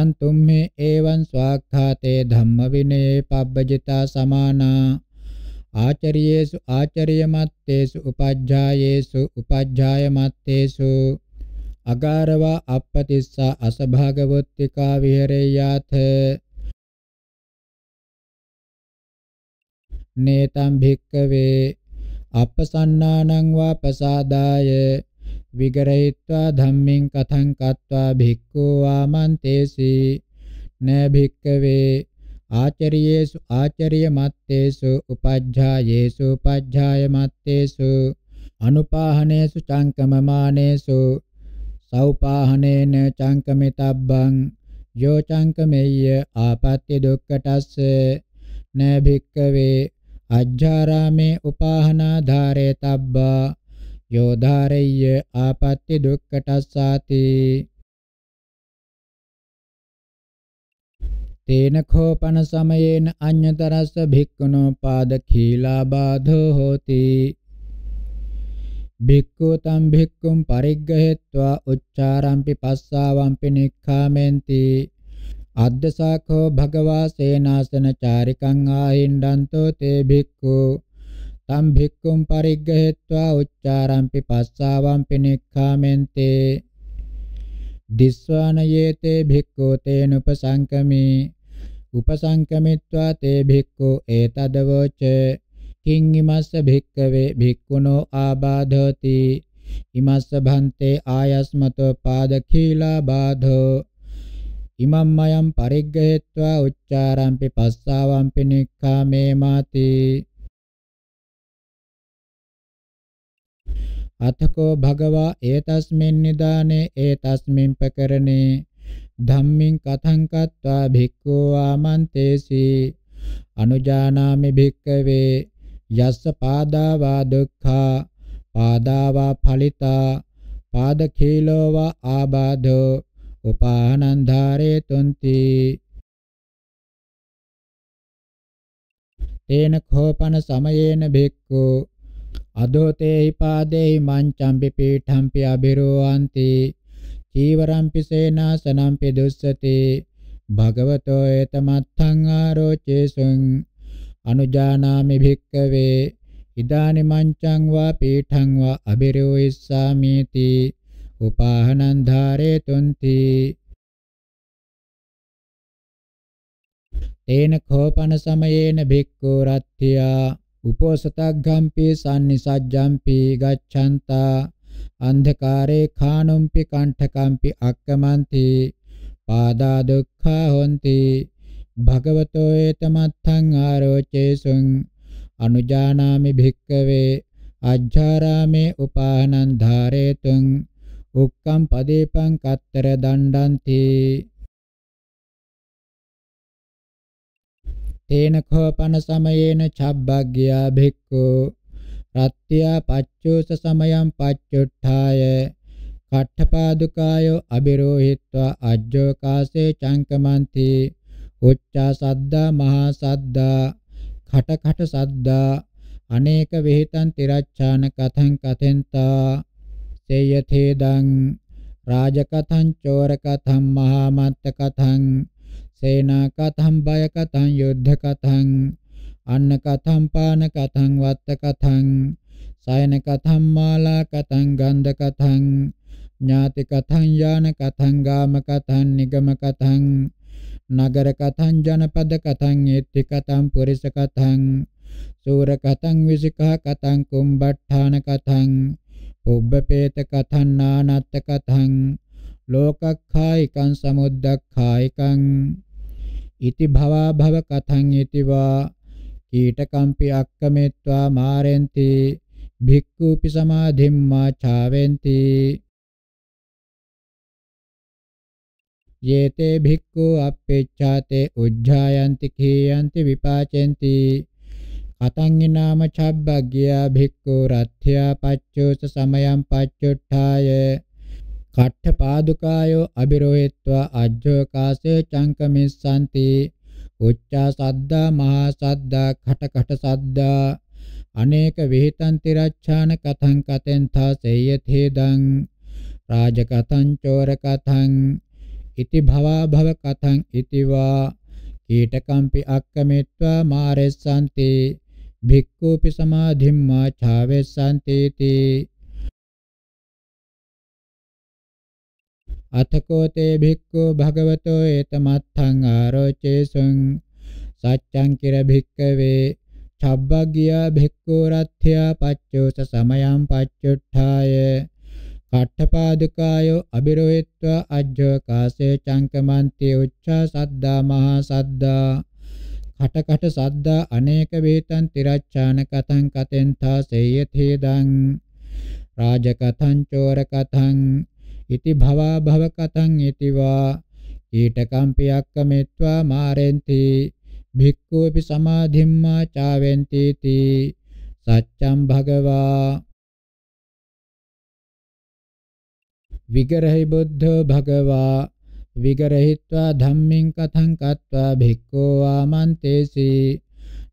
යන්තුම් මෙ එවං ස්වාක්ඛාතේ ධම්ම විනේ පබ්බජිතා සමානා ආචරියේසු ආචරියමත්තේසු උපජ්ජායේසු උපජ්ජායමත්තේසු අගාරවා අපපතිස්සා අසභාගවොත්තිකා විහෙරෙය්‍යාථ නේතම් භික්කවේ අප්පසන්නානං වා පසාදාය විගරහිत्वा ධම්මින් කතං කତ୍වා භික්ඛු ආමන්තේසි න භික්ඛවේ ආචරියේසු ආචරිය මත්තේසු උපජ්ජායේසු උපජ්ජාය මත්තේසු අනුපාහනේසු චංකමමානේසු සෞපාහනේන චංකමිතබ්බං යෝ චංකමෙය්‍ය ආපත්‍ය දුක්ඛටස්ස න භික්ඛවේ අජ්ජාරාමේ උපාහනා ධාරේ තබ්බා යෝ ධාරෙය්‍ය ආපත්‍ති දුක්ඛටස්සාති තේන කෝපන සමයේන අඤ්‍යතරස්ස භික්ඛුනෝ පාද කීලාබාධෝ හෝති භික්ඛු තම් භික්ඛුම් පරිග්ගහෙත්වා උච්චාරම්පි පස්සාවම්පි නික්ඛාමෙන්ති අද්දසාඛෝ භගවා සේනාසන චාරිකං ආහින්දන්තෝ තේ භික්ඛු තම් භික්ඛුම් පරිග්ගහෙත්වා උච්චාරම්පි පස්සාවම්පි නික්ඛාමෙන්තේ දිස්වාන යේතේ භික්ඛෝ තේන උපසංකමී උපසංකමිත්වා තේ භික්ඛෝ ඒතදවෝච කිං ඉමස්ස භික්ඛවේ භික්ඛුනෝ ආබාධෝති ඉමස්ස භන්තේ ආයස්මතෝ පාදඛීලා බාධෝ ඉමම්මයම් පරිග්ගහෙත්වා උච්චාරම්පි පස්සාවම්පි නික්ඛාමේ මාති අතකෝ භගවා ඒතස්මින් නිදානේ ඒතස්මින් පකරණේ ධම්මින් කතං කତ୍වා භික්ඛෝ ආමන්තේසි අනුජානාමි භික්ඛවේ යස්ස පාදා වා දුක්ඛා පාදා වා ඵලිතා පාදඛීලෝ වා ආබාධෝ උපානං ධාරේතුන්ති තේන කෝපන සමයේන භික්ඛු අදෝතේහි පාදේහි මංචම්පි පීඨම්පි අබිරෝවಂತಿ චීවරම්පි සේනාසනම්පි දුස්සති භගවතෝ ඒතමත්තං ආරෝචේසුං අනුජානාමි භික්කවේ ඉදානි මංචං වා පීඨං වා අබිරෝයිස්සාමීති උපාහනං ධාරේතුන්ති තේන කෝපන සමයේන භික්ඛු රත්ත්‍යා උපෝසතග්ගම්පි sannisajjampi gacchanta අන්ධකාරේ khānumpi kanṭhakampi akkamanti pādā dukkha honti භගවතෝ ඒතමත්තං ආරෝචේසුං අනුජානාමි භික්කවේ අජ්ජාරාමේ උපානං ධාරේතුං උක්කම් පදේපං කත්තර දණ්ඩන්ති තේන කෝපන සමයේන චබ්බග්ගියා භික්ඛු රත්ත්‍යා පච්චෝස සමයං පච්චුට්ඨාය කට්ඨපාදුකායෝ අබිරෝහිත්වා අජ්ජෝකාසේ චංකමන්ති උච්චා සද්දා මහා සද්දා කට කට සද්දා අනේක විහිතං තිරච්ඡාන කතං කතෙන්තා සේයතේදං රාජකතං චෝරකතං මහාමත්තකතං සේනාකතං බයකතං යුද්ධකතං අන්නකතං පානකතං වත්තකතං සයනකතං මාලාකතං ගන්ධකතං ඥාතිකතං යානකතං ගාමකතං නිගමකතං නගරකතං ජනපදකතං ඒත්තිකතං පුරිසකතං සූරකතං විසිකහකතං කුම්බට්ඨානකතං උබ්බපේත කතං නානත්ත කතං ලෝකක්ඛායිකං සමුද්දක්ඛායිකං ඉති භවා භව කතං ඉතිවා කීටකම්පි අක්කමෙත්වා මාරෙන්ති භික්ඛූපි සමාධිම්මා ඡාවෙන්ති යේතේ භික්ඛු අප්පේච්ඡාතේ උජ්ජායන්ති කීයන්ති විපාචෙන්ති අතංගිනාම චබ්බග්ගයා භික්ඛු රත්ත්‍යා පච්චෝස සමයං පච්චොට්ඨාය කට්ඨ පාදුකායෝ අබිරෝහෙත්වා අජ්ජෝකාසේ චංකමිස්සanti උච්චා සද්දා මහා සද්දා කට කට සද්දා අනේක විහිතං තිරච්ඡාන කතං කතෙන් තා සේයතේදං රාජ කතං චෝර කතං ඉති භවා භව කතං ඉතිවා කීටකම්පි අක්කමෙත්වා මාරෙස්සන්ති භික්ඛූපි සමාධිම්මා ඡාවෙස්සන්තේති අතකෝතේ භික්ඛු භගවතෝ ඒතමත්ථං ආරෝචේසං සච්ඡං කිර භික්ඛවේ චබ්බග්ගියා භික්ඛු රත්ථයා පච්චෝස සමයං පච්චුට්ඨාය කට්ඨපාදකායෝ අබිරෝහිත්වා අජ්ජෝ කාසේ චංකමන්ති උච්චා සද්දා මහා සද්දා කටකට සද්දා අනේක වේතං තිරච්ඡාන කතං කතෙන් තාසෙය තේදං රාජ කතං චෝර කතං ඉති භවා භව කතං ඉතිවා කීටකම්පියක්ක මෙත්වා මාරෙන්ති භික්ඛුපි සමාධිම්මා චාවෙන්ති තී සච්ඡම් භගවා විගරහි බුද්ධ භගවා විගරහිत्वा ධම්මින් කතං කତ୍වා භික්ඛෝ ආමන්තේසි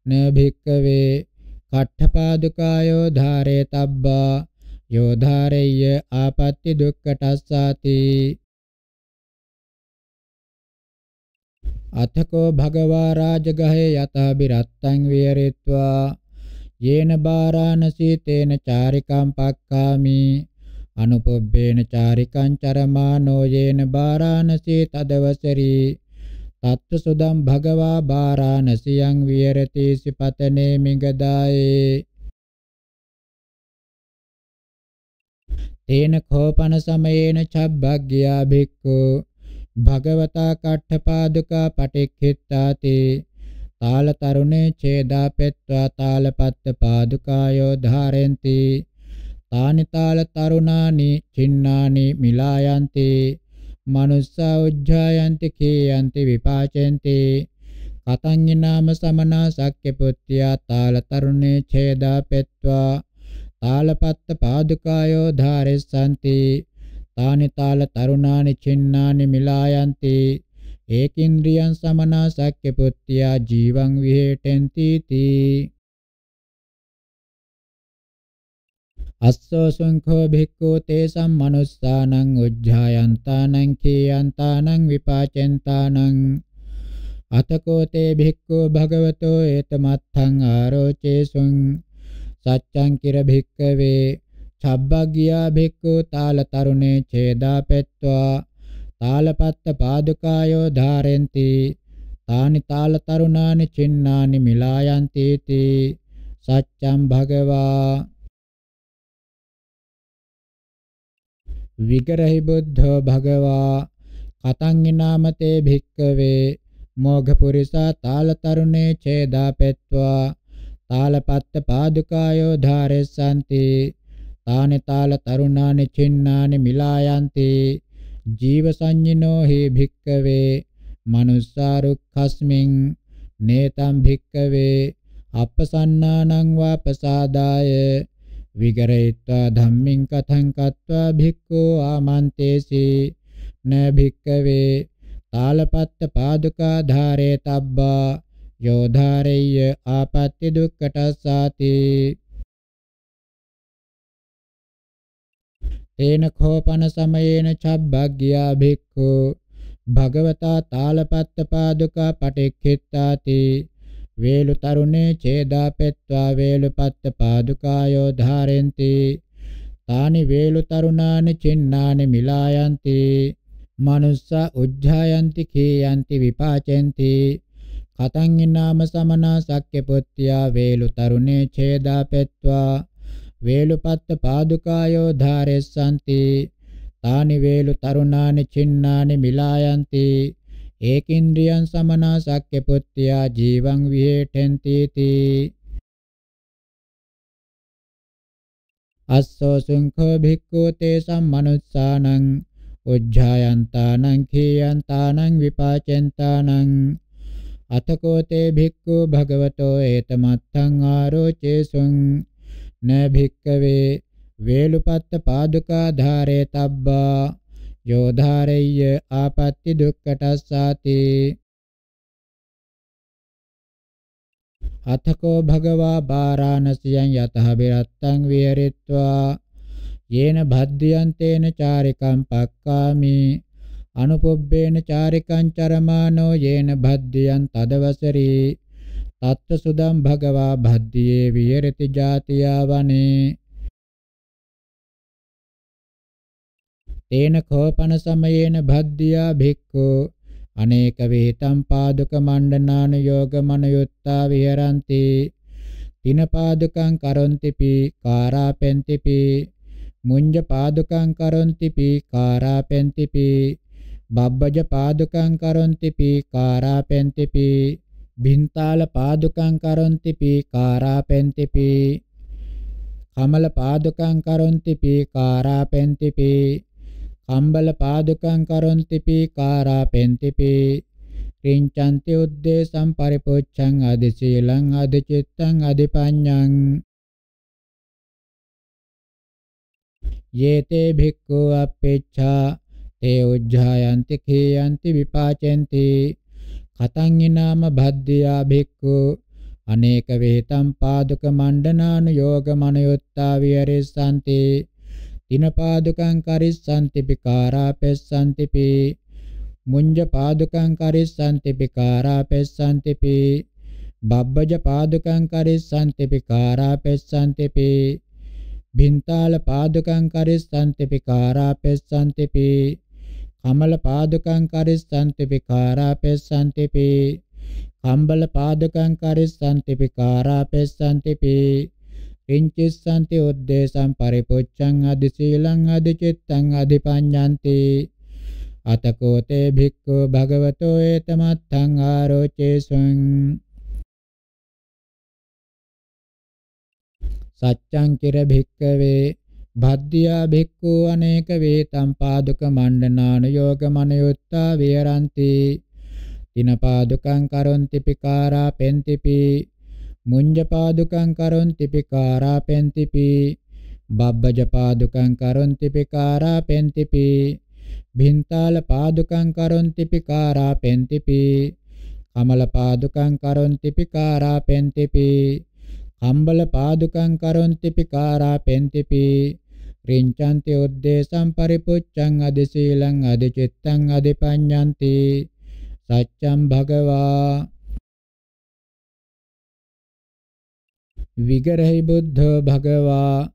න භික්ඛවේ කට්ඨපාදුකායෝ ධාරේ තබ්බා යෝ ධාරෙය්‍ය ආපත්‍ති දුක්ඛටස්සාති අතකෝ භගවා රාජගහේ යතා බිරත්තං විහෙරිत्वा යේන බාරාණසී තේන චාරිකම් පක්ඛාමි අනුපබ්බේන චාරිකං චරමානෝ යේන බාරාණසී තදවසරි තත්තු සුදම් භගවා බාරාණසියං විහෙරති සිපතනේ මිගදායේ තේන කෝපන සමයේන චබ්බග්ගියා භික්ඛු භගවතා කට්ඨපාදුකා පටික්ඛිත්තාති තාල තරුණේ ඡේදා පෙත්වා තාලපත්ත පාදුකායෝ ධාරෙන්ති තානිතාල තරුණානි චින්නානි මිලායන්ති මනුස්සා උජ්ජායන්ති කේයන්ති විපාචෙන්ති කතඤ්ඤ නාම සමනා සක්්‍ය පුත්‍ත්‍යා තාල තරුණේ ඡේදා පෙත්වා තාලපත්ත පාදුකායෝ ධාරෙස්සanti තානි තාල තරුණානි චින්නානි මිලායන්ති ඒකින්ද්‍රියං සමනා සක්්‍ය පුත්‍ත්‍යා ජීවං විහෙටෙන්ති තී අස්සෝ සුංඛෝ භික්ඛු තේසම් manussානං උජ්ජායන්තානං කීයන්තානං විපාචෙන්තානං අතකෝ තේ භික්ඛු භගවතෝ ඒතමත්ථං ආරෝචේසුං සච්ඡං කිර භික්ඛවේ චබ්බග්ගියා භික්ඛු තාල තරුණේ ඡේදා පෙත්වා තාලපත්ත පාදුකායෝ ධාරෙන්ති තානි තාල තරුණානි චින්නානි මිලායන්ති තී සච්ඡම් භගවා විගරහි බුද්ධෝ භගවා කතං නාමතේ භික්කවේ මෝඝපුරිසා තාලතරුණේ ඡේදාපෙත්වා තාලපත්ත පාදුකායෝ ධාරෙස්සanti තානි තාල තරුණානි චින්නානි මිලායන්ති ජීව සංඤිනෝ හි භික්කවේ මනුස්සාරුක්ඛස්මින් නේතම් භික්කවේ අපසන්නානං වාපසාදාය විගරයිත්වා ධම්මින් කතං කତ୍වා භික්ඛෝ ආමන්තේසි න භික්ඛවේ තාලපත්ත පාදුකා ධාරේ තබ්බා යෝ ධාරෙය්‍ය ආපත්‍ති දුක්ඛටස්සාති තේන කෝපන සමයේන චබ්බග්ගියා භික්ඛු භගවතා තාලපත්ත පාදුකා පටික්ඛිතාති वेलुतरुणे छेदापेत्वा वेलुपत्तपादुकायो धारयन्ति तानि वेलुतरुणानि छिन्नानि मिलायन्ति मनुस्स उज्झायन्ति खीयन्ति विपाचयन्ति कथङ्गिनाम समना शक्यपुत्या वेलुतरुणे छेदापेत्वा वेलुपत्तपादुकायो धारयस्सन्ति तानि वेलुतरुणानि छिन्नानि मिलायन्ति ඒකින්ද්‍රියං සමනා සක්්‍ය පුත්‍ත්‍යා ජීවං විහෙඨෙන්ති තී අස්සෝ සුංඛෝ භික්ඛු තේසම් මනුස්සානං උජ්ජායන්තානං කීයන්තානං විපාචෙන්තානං අතකෝ තේ භික්ඛු භගවතෝ ඒතමත්තං ආරෝචේසුං න භික්ඛවේ වේලුපත්ත පාදුකා ධාරේතබ්බා යෝධාරෙය්‍ය ආපත්‍ති දුක්කටස්සාති අතකෝ භගවා බාරාණසියං යතහ විරත්තං විහෙරිත්වා යේන භද්දියං තේන චාරිකං පක්කාමි අනුපොබ්බේන චාරිකං චරමානෝ යේන භද්දියං තදවසරි තත්ත සුදම් භගවා භද්දියේ විහෙරති ජාතියා වනේ තේන කෝපන සමයේන භද්දියා භික්ඛු අනේක වේතම් පාදුක මණ්ඩනාන යෝග මනයුත්තා විහරಂತಿ තින පාදුකං කරොන්තිපි කාරාපෙන්තිපි මුඤ්ජ පාදුකං කරොන්තිපි කාරාපෙන්තිපි බබ්බජ පාදුකං කරොන්තිපි කාරාපෙන්තිපි බින්තාල පාදුකං කරොන්තිපි කාරාපෙන්තිපි කමල පාදුකං කරොන්තිපි කාරාපෙන්තිපි කම්බල පාදකං කරොන්තිපි කාරා පෙන්තිපි රින්චන්ති උද්දේශම් පරිපොච්ඡං ආදි සීලං ආදි චිත්තං ආදි පඤ්ඤං යේතේ භික්ඛු අපේච්ඡා තේ උජ්ජායන්ති කේයන්ති විපාචෙන්ති කතං ඊනාම භද්දියා භික්ඛු අනේක වේතම් පාදක මණ්ඩනානු යෝග මනයොත්තා විහෙරෙස්සන්තේ තින පාදුකං කරිස්සන්ති විකාරා පෙස්සන්තිපි මුඤ්ජ පාදුකං කරිස්සන්ති විකාරා පෙස්සන්තිපි බබ්බජ පාදුකං කරිස්සන්ති විකාරා පෙස්සන්තිපි බින්තාල පාදුකං කරිස්සන්ති විකාරා පෙස්සන්තිපි කමල පාදුකං කරිස්සන්ති විකාරා පෙස්සන්තිපි කම්බල පාදුකං කරිස්සන්ති විකාරා පෙස්සන්තිපි කිංචිස්සන්ති උද්දේශම් පරිපොච්ඡං අදි සීලං අදි චිත්තං අදි පඤ්ඤන්ති අතකෝ තේ භික්ඛු භගවතෝ ඒතමත්තං ආරෝචේසං සච්ඡං කිර භික්ඛවේ භද්දියා භික්ඛු අනේක වේතම් පාදුක මණ්ඩනාන යෝග මනයුත්තා විහරಂತಿ තින පාදුකං කරොන්ති පිකාරා පෙන්තිපි මුඤ්ජපාදුකං කරොන්ති පිකාරා පෙන්තිපි බබ්බජපාදුකං කරොන්ති පිකාරා පෙන්තිපි භින්තාල පාදුකං කරොන්ති පිකාරා පෙන්තිපි කමල පාදුකං කරොන්ති පිකාරා පෙන්තිපි කම්බල පාදුකං කරොන්ති පිකාරා පෙන්තිපි රින්චන්ති උද්දේශම් පරිපුච්ඡං අධිශීලං අධිචිත්තං අධිපඤ්ඤන්ති සච්ඡම් භගවා විගරහි බුද්ධෝ භගවා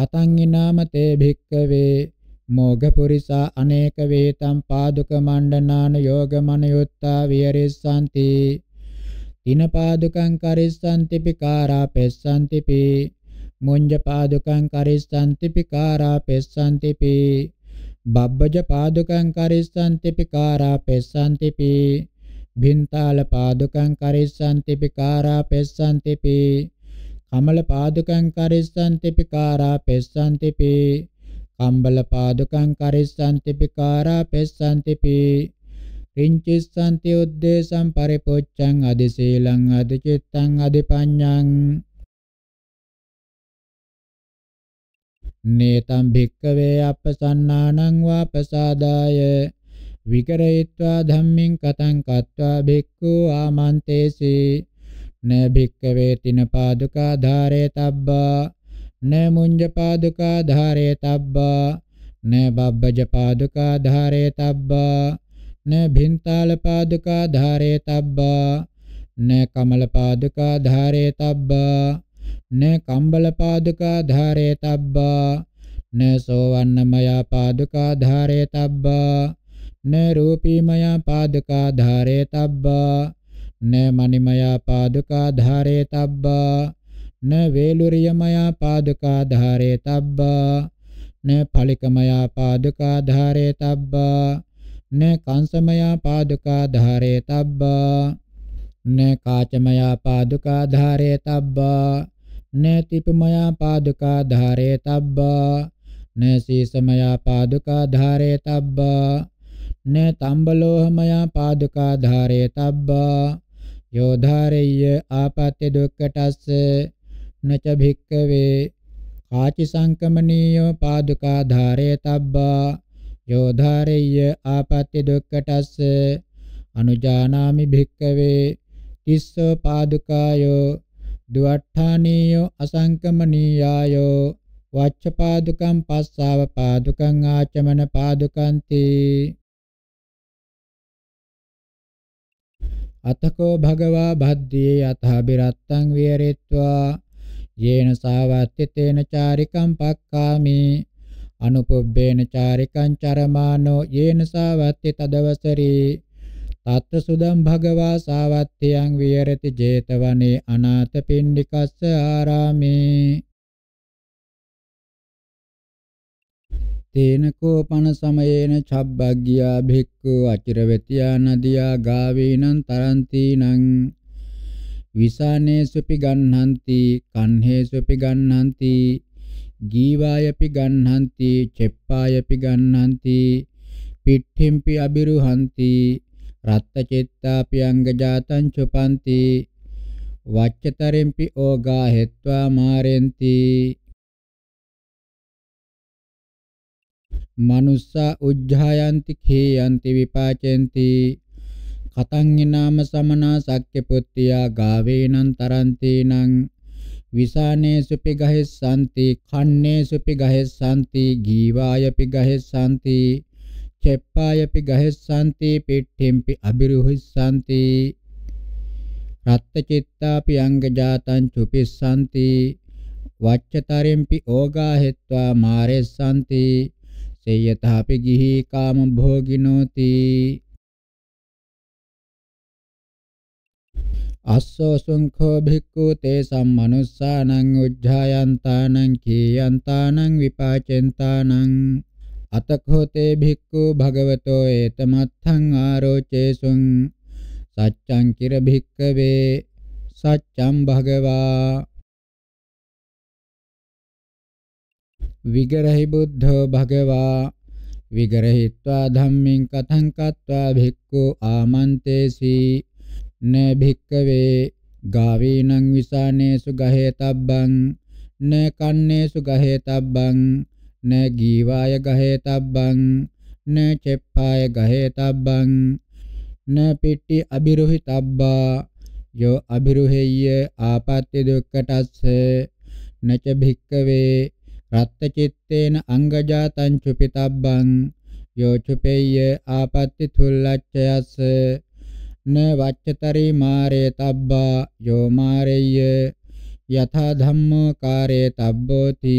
කතංගිනාමතේ භික්කවේ මෝගපුරිසා අනේක වේතම් පාදුක මණ්ඩනාන යෝග මනයොත්තා විහෙරිස්සanti තින පාදුකං කරිස්සanti පිකාරා පෙස්සanti පි මුඤ්ජ පාදුකං කරිස්සanti පිකාරා පෙස්සanti පි බබ්බජ පාදුකං කරිස්සanti පිකාරා පෙස්සanti පි බින්තාල පාදුකං කරිස්සanti පිකාරා පෙස්සanti පි කමල පාදුකං කරිස්සන්ති පිකාරා පෙස්සන්ති පී කම්බල පාදුකං කරිස්සන්ති පිකාරා පෙස්සන්ති පී කිංචිස්සන්ති උද්දේශම් පරිපොච්ඡං අදිශීලං අදිචිත්තං අදිපඤ්ඤං නේතම් භික්කවේ අපසන්නානං වාපසාදාය විකරයित्वा ධම්මින් කතං කତ୍වා භික්ඛු ආමන්තේසී න භික්කවේ තින පාදුකා ධාරේ තබ්බා න මුංජ පාදුකා ධාරේ තබ්බා න බබ්බජ පාදුකා ධාරේ තබ්බා න භින්තාල පාදුකා ධාරේ තබ්බා න කමල පාදුකා ධාරේ තබ්බා න කම්බල පාදුකා ධාරේ තබ්බා න සෝවන්නමයා පාදුකා ධාරේ තබ්බා න රූපීමයා පාදුකා ධාරේ තබ්බා න මණිමයා පාදුකා ධාරේ තබ්බා න වේලුරියමයා පාදුකා ධාරේ තබ්බා න ඵලිකමයා පාදුකා ධාරේ තබ්බා න කංශමයා පාදුකා ධාරේ තබ්බා න කාචමයා පාදුකා ධාරේ තබ්බා න තිපමයා පාදුකා ධාරේ තබ්බා න සීසමයා පාදුකා ධාරේ තබ්බා න තම්බලෝහමයා පාදුකා ධාරේ තබ්බා යෝධාරෙය්‍ය ආපත්‍ය දුක්ඛටස්ස නච භික්කවේ කාචි සංකමනීය පාදුකා ධාරේතබ්බා යෝධාරෙය්‍ය ආපත්‍ය දුක්ඛටස්ස අනුජානාමි භික්කවේ තිස්ස පාදුකායෝ දුවට්ඨානීයෝ අසංකමනීයායෝ වච්ච පාදුකම් පස්සාව පාදුකං ආචමන පාදුකන්ති අතකෝ භගවා භද්දී යථාබිරත්තං විහෙරෙත්වා යේන සාවත්ති තේන චාරිකම් පක්ඛාමි අනුපුබ්බේන චාරිකං චරමානෝ යේන සාවත්ති තදවසරී තත්ත සුදම් භගවා සාවත්තියං විහෙරති 제තවනේ අනාථ පින්ඩිකස්ස ආරාමේ තේන කෝපන සමයේන චබ්බග්ගියා භික්ඛු අචිරවෙතියා නදියා ගාවේනං තරන්තිනං විසානේසුපි ගන්නහන්ති කන්හේසුපි ගන්නහන්ති ගීවායපි ගන්නහන්ති චෙප්පායපි ගන්නහන්ති පිට්ඨිම්පි අබිරුහන්ති රත්තචිත්තාපි අංගජාතං චුපන්ති වච්චතරෙම්පි ඕගා හෙත්වා මාරෙන්ති manussa ujjayanti kheyanti vipacenti කතං නාම සමනා සක්්‍ය පුත්තියා ගාවේනං තරන්තේනං විසානේසු පිගහෙස්සanti කන්නේසු පිගහෙස්සanti ගීවාය පිගහෙස්සanti චෙප්පාය පිගහෙස්සanti පිට්ඨෙම්පි අබිරුහිස්සanti රත්තචිත්තාපි අංගජාතං චුපිස්සanti වච්චතරෙම්පි ඕගාහෙත්වා මාරෙස්සanti තේ යතහපි ගිහි කාම භෝගිනෝති අස්සෝ සුංඛෝ භික්ඛු තේසම් මනුස්සානං උද්ධායන්තානං කීයන්තානං විපාචෙන්තානං අතඛෝ තේ භික්ඛු භගවතෝ ඒතමත්ථං ආරෝචේසුං සච්ඡං කිර භික්ඛවේ සච්ඡම් භගවා විගරහි බුද්ධෝ භගවා විගරහිත්වා ධම්මින් කතං කତ୍වා භික්ඛු ආමන්තේසි න භික්කවේ ගාවීනං විසානේසු ගහේතබ්බං න කන්නේසු ගහේතබ්බං න ගීවාය ගහේතබ්බං න චෙප්පාය ගහේතබ්බං න පිට්ටි අබිරුහිතබ්බා යෝ අබිරුහෙය්‍ය ආපත්‍ය දුක්කටස්ස නච භික්කවේ රත්තචිත්තේන අංගජාතං චුපිතබ්බං යෝ චුපේය ආපත්‍ති තුල්ලච්ඡයස් න වච්චතරි මාරේ තබ්බා යෝ මාරෙය්‍ය යථා ධම්මෝ කාරේ තබ්බෝති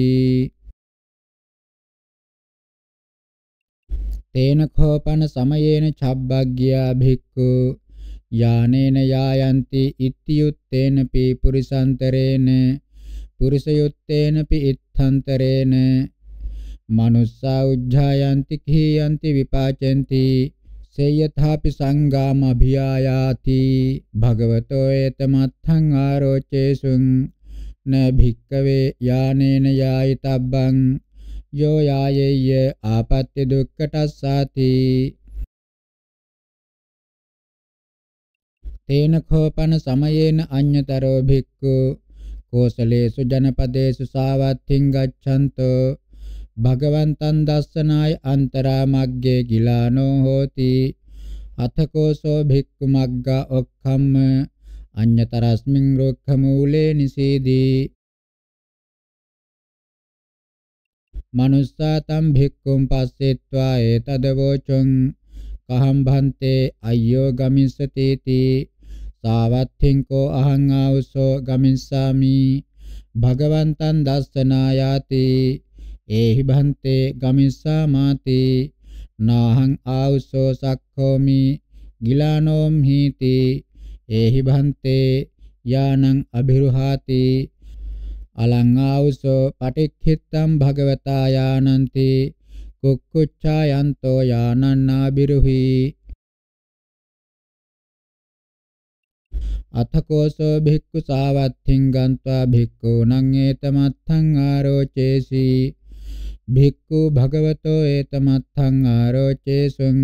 තේන කෝපන සමයේන චබ්බග්ගියා භික්ඛු යානේන යායන්ති ඉත්‍යුත්තේන පි පුරිසන්තරේන පුරිසයුත්තේන පි අර්ථාන්තරේන මනුස්සා උජ්ජායන්ති කීයන්ති විපාචෙන්ති සේයථාපි සංගාම අභියායාති භගවතෝ ඒතමත්ථං ආරෝචේසුං න භික්කවේ යානේන යායිතබ්බං යෝ යායෙය්‍ය ආපත්‍ය දුක්ඛටස්සාති තේන කෝපන සමයේන අඤ්‍යතරෝ භික්ඛු කෝසලේසු ජනපදේසු සාවත්තිං ගච්ඡන්තෝ භගවන්තං දස්සනාය අන්තරා මග්ගේ ගිලානෝ හෝති අතකෝසෝ භික්ඛු මග්ගා ඔක්ඛම්ම අඤ්‍යතරස්මින් රොක්ඛමූලේ නිසීදී මනුස්සා තම් භික්ඛුම් පස්සෙත්වා ඒතදවෝචං කහම් භන්තේ අය්‍යෝ ගමිස්සති තී සාවත්ථින්කෝ අහං ආවසෝ ගමිස්සාමි භගවන්තං දස්සනායාති ඒහි භන්තේ ගමිස්සාමාති නාහං ආවසෝ සක්ඛෝමි ගිලානෝම් හීති ඒහි භන්තේ යානං අභිරුහාති අලං ආවසෝ පටික්ඛිත්තං භගවතා යානන්ති කුක්කුච්ඡායන්තෝ යානන්නාබිරුහි අතකෝසෝ භික්ඛු සාවත්ථින් ගන්්වා භික්ඛූණං ඒතමත්ථං ආරෝචේසි භික්ඛු භගවතෝ ඒතමත්ථං ආරෝචේසුං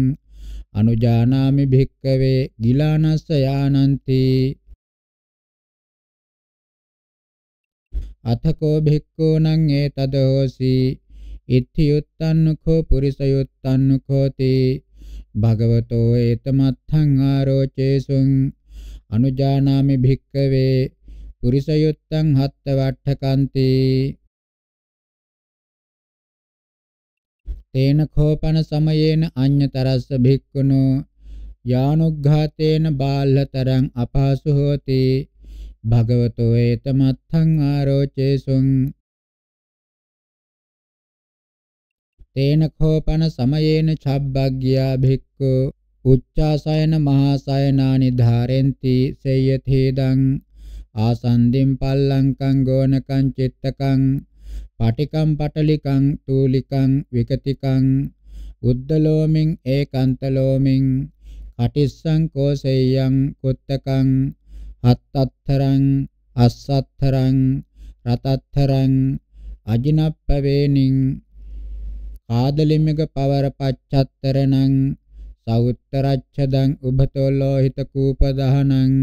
අනුජානාමි භික්ඛවේ ගිලානස්ස යානන්ති අතකෝ භික්ඛූණං ඒතදෝසි ඉත්ති යුත්තන්නුඛෝ පුරිස යුත්තන්නුඛෝති භගවතෝ ඒතමත්ථං ආරෝචේසුං අනුජානාමි භික්කවේ පුරිසයුත්තං හත්ත වට්ඨකන්ති තේන කෝපන සමයේන අඤ්‍යතරස්ස භික්ඛුනු යානුග්ඝාතේන බාල්ලතරං අපහසු හෝති භගවතෝ ඒතමත්ථං ආරෝචේසුං තේන කෝපන සමයේන ඡබ්බග්ග්‍යා භික්ඛු උච්චාසයන මහාසයනානි ධාරෙන්ති සේයතේදං ආසන්දිම් පල්ලංකං ගෝනකං චිත්තකං පටිකං පටලිකං තූලිකං විකතිකං උද්දලෝමින් ඒකාන්තලෝමින් කටිස්සං කෝසෙය්‍යං කුත්තකං හත්තත්තරං අස්සත්තරං රතත්තරං අජිනප්පවේනින් ආදලිමක පවර පච්චත්තරණං සවුත්තරච්ඡදං උභතෝ ලෝහිත කූප දහනං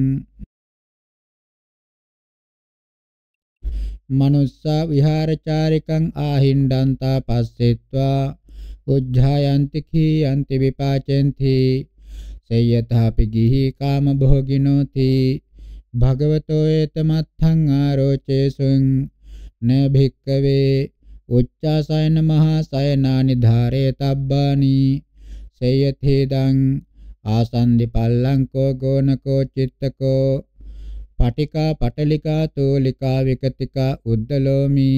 මනුස්සා විහාරචාරිකං ආහින්දන්තා පස්සෙත්වා උජ්ජායන්ති කීයන්ති විපාචෙන්ති සේයථාපි ගිහි කාම භෝගිනෝති භගවතෝ ඒතමත්ථං ආරෝචේසුං න භික්කවේ උච්චාසයන මහා සයනානි ධාරේතබ්බානි සේයතේදං ආසන්දි පල්ලංකෝ ගෝනකෝ චිත්තකෝ පටිකා පටලිකා තෝලිකා විකතිකා උද්දලෝමි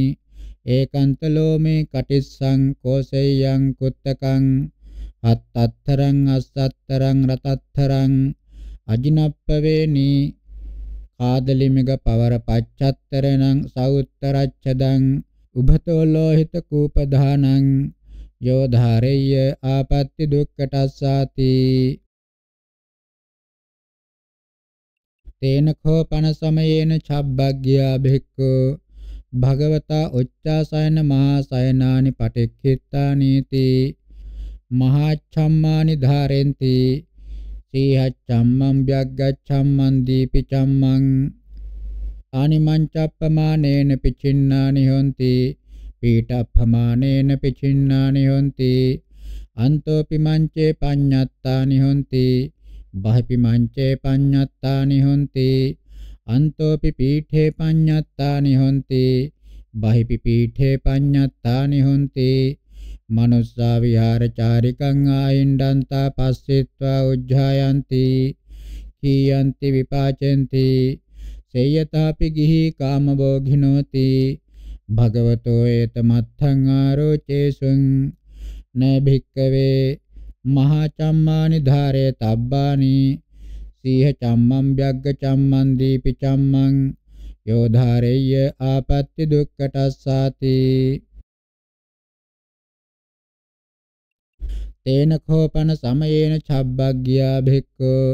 ඒකන්තලෝමේ කටිස්සං කෝසෙයං කුත්තකං අත්තත්තරං අස්සත්තරං රතත්තරං අජිනප්පවේනි කාදලිමෙග පවර පච්චත්තරණං සවුත්තරච්ඡදං උභතෝ ලෝහිත කූපදානං යෝ ධාරෙය්‍ය ආපත්‍ති දුක්ඛටස්සාති තේන කෝපන සමයේන චබ්බග්ගියා භික්ඛු භගවතා උච්චාසයන මහාසයනානි පටික්ඛිතානීති මහාච්ඡම්මානි ධාරෙන්ති සීහච්ඡම්මං ව්‍යග්ගච්ඡම්මං දීපිච්ඡම්මං ආනිමං චප්පමානේන පිචින්නානි හොಂತಿ පීඨප්පමානේන පිචින්නානි හොಂತಿ අන්තෝපි මංචේ පඤ්ඤත්තානි හොಂತಿ බහපි මංචේ පඤ්ඤත්තානි හොಂತಿ අන්තෝපි පීඨේ පඤ්ඤත්තානි හොಂತಿ බහිපි පීඨේ පඤ්ඤත්තානි හොಂತಿ මනුස්සා විහාරචාරිකං ආයින්දන්තා පස්සිත්වා උජ්ජායන්ති කීයන්ති විපාචෙන්ති සේයතාපි ගිහි කාමභෝගිනෝති භගවතෝ ඒත මත්තං ආරෝචේසුං න භික්කවේ මහා චම්මානි ධාරේ තබ්බානි සීහ චම්මං ව්‍යග්ග චම්මං දීපි චම්මං යෝ ධාරෙය්‍ය ආපත්‍ති දුක්ඛටස්සාති තේන කෝපන සමයේන චබ්බග්ගියා භික්ඛෝ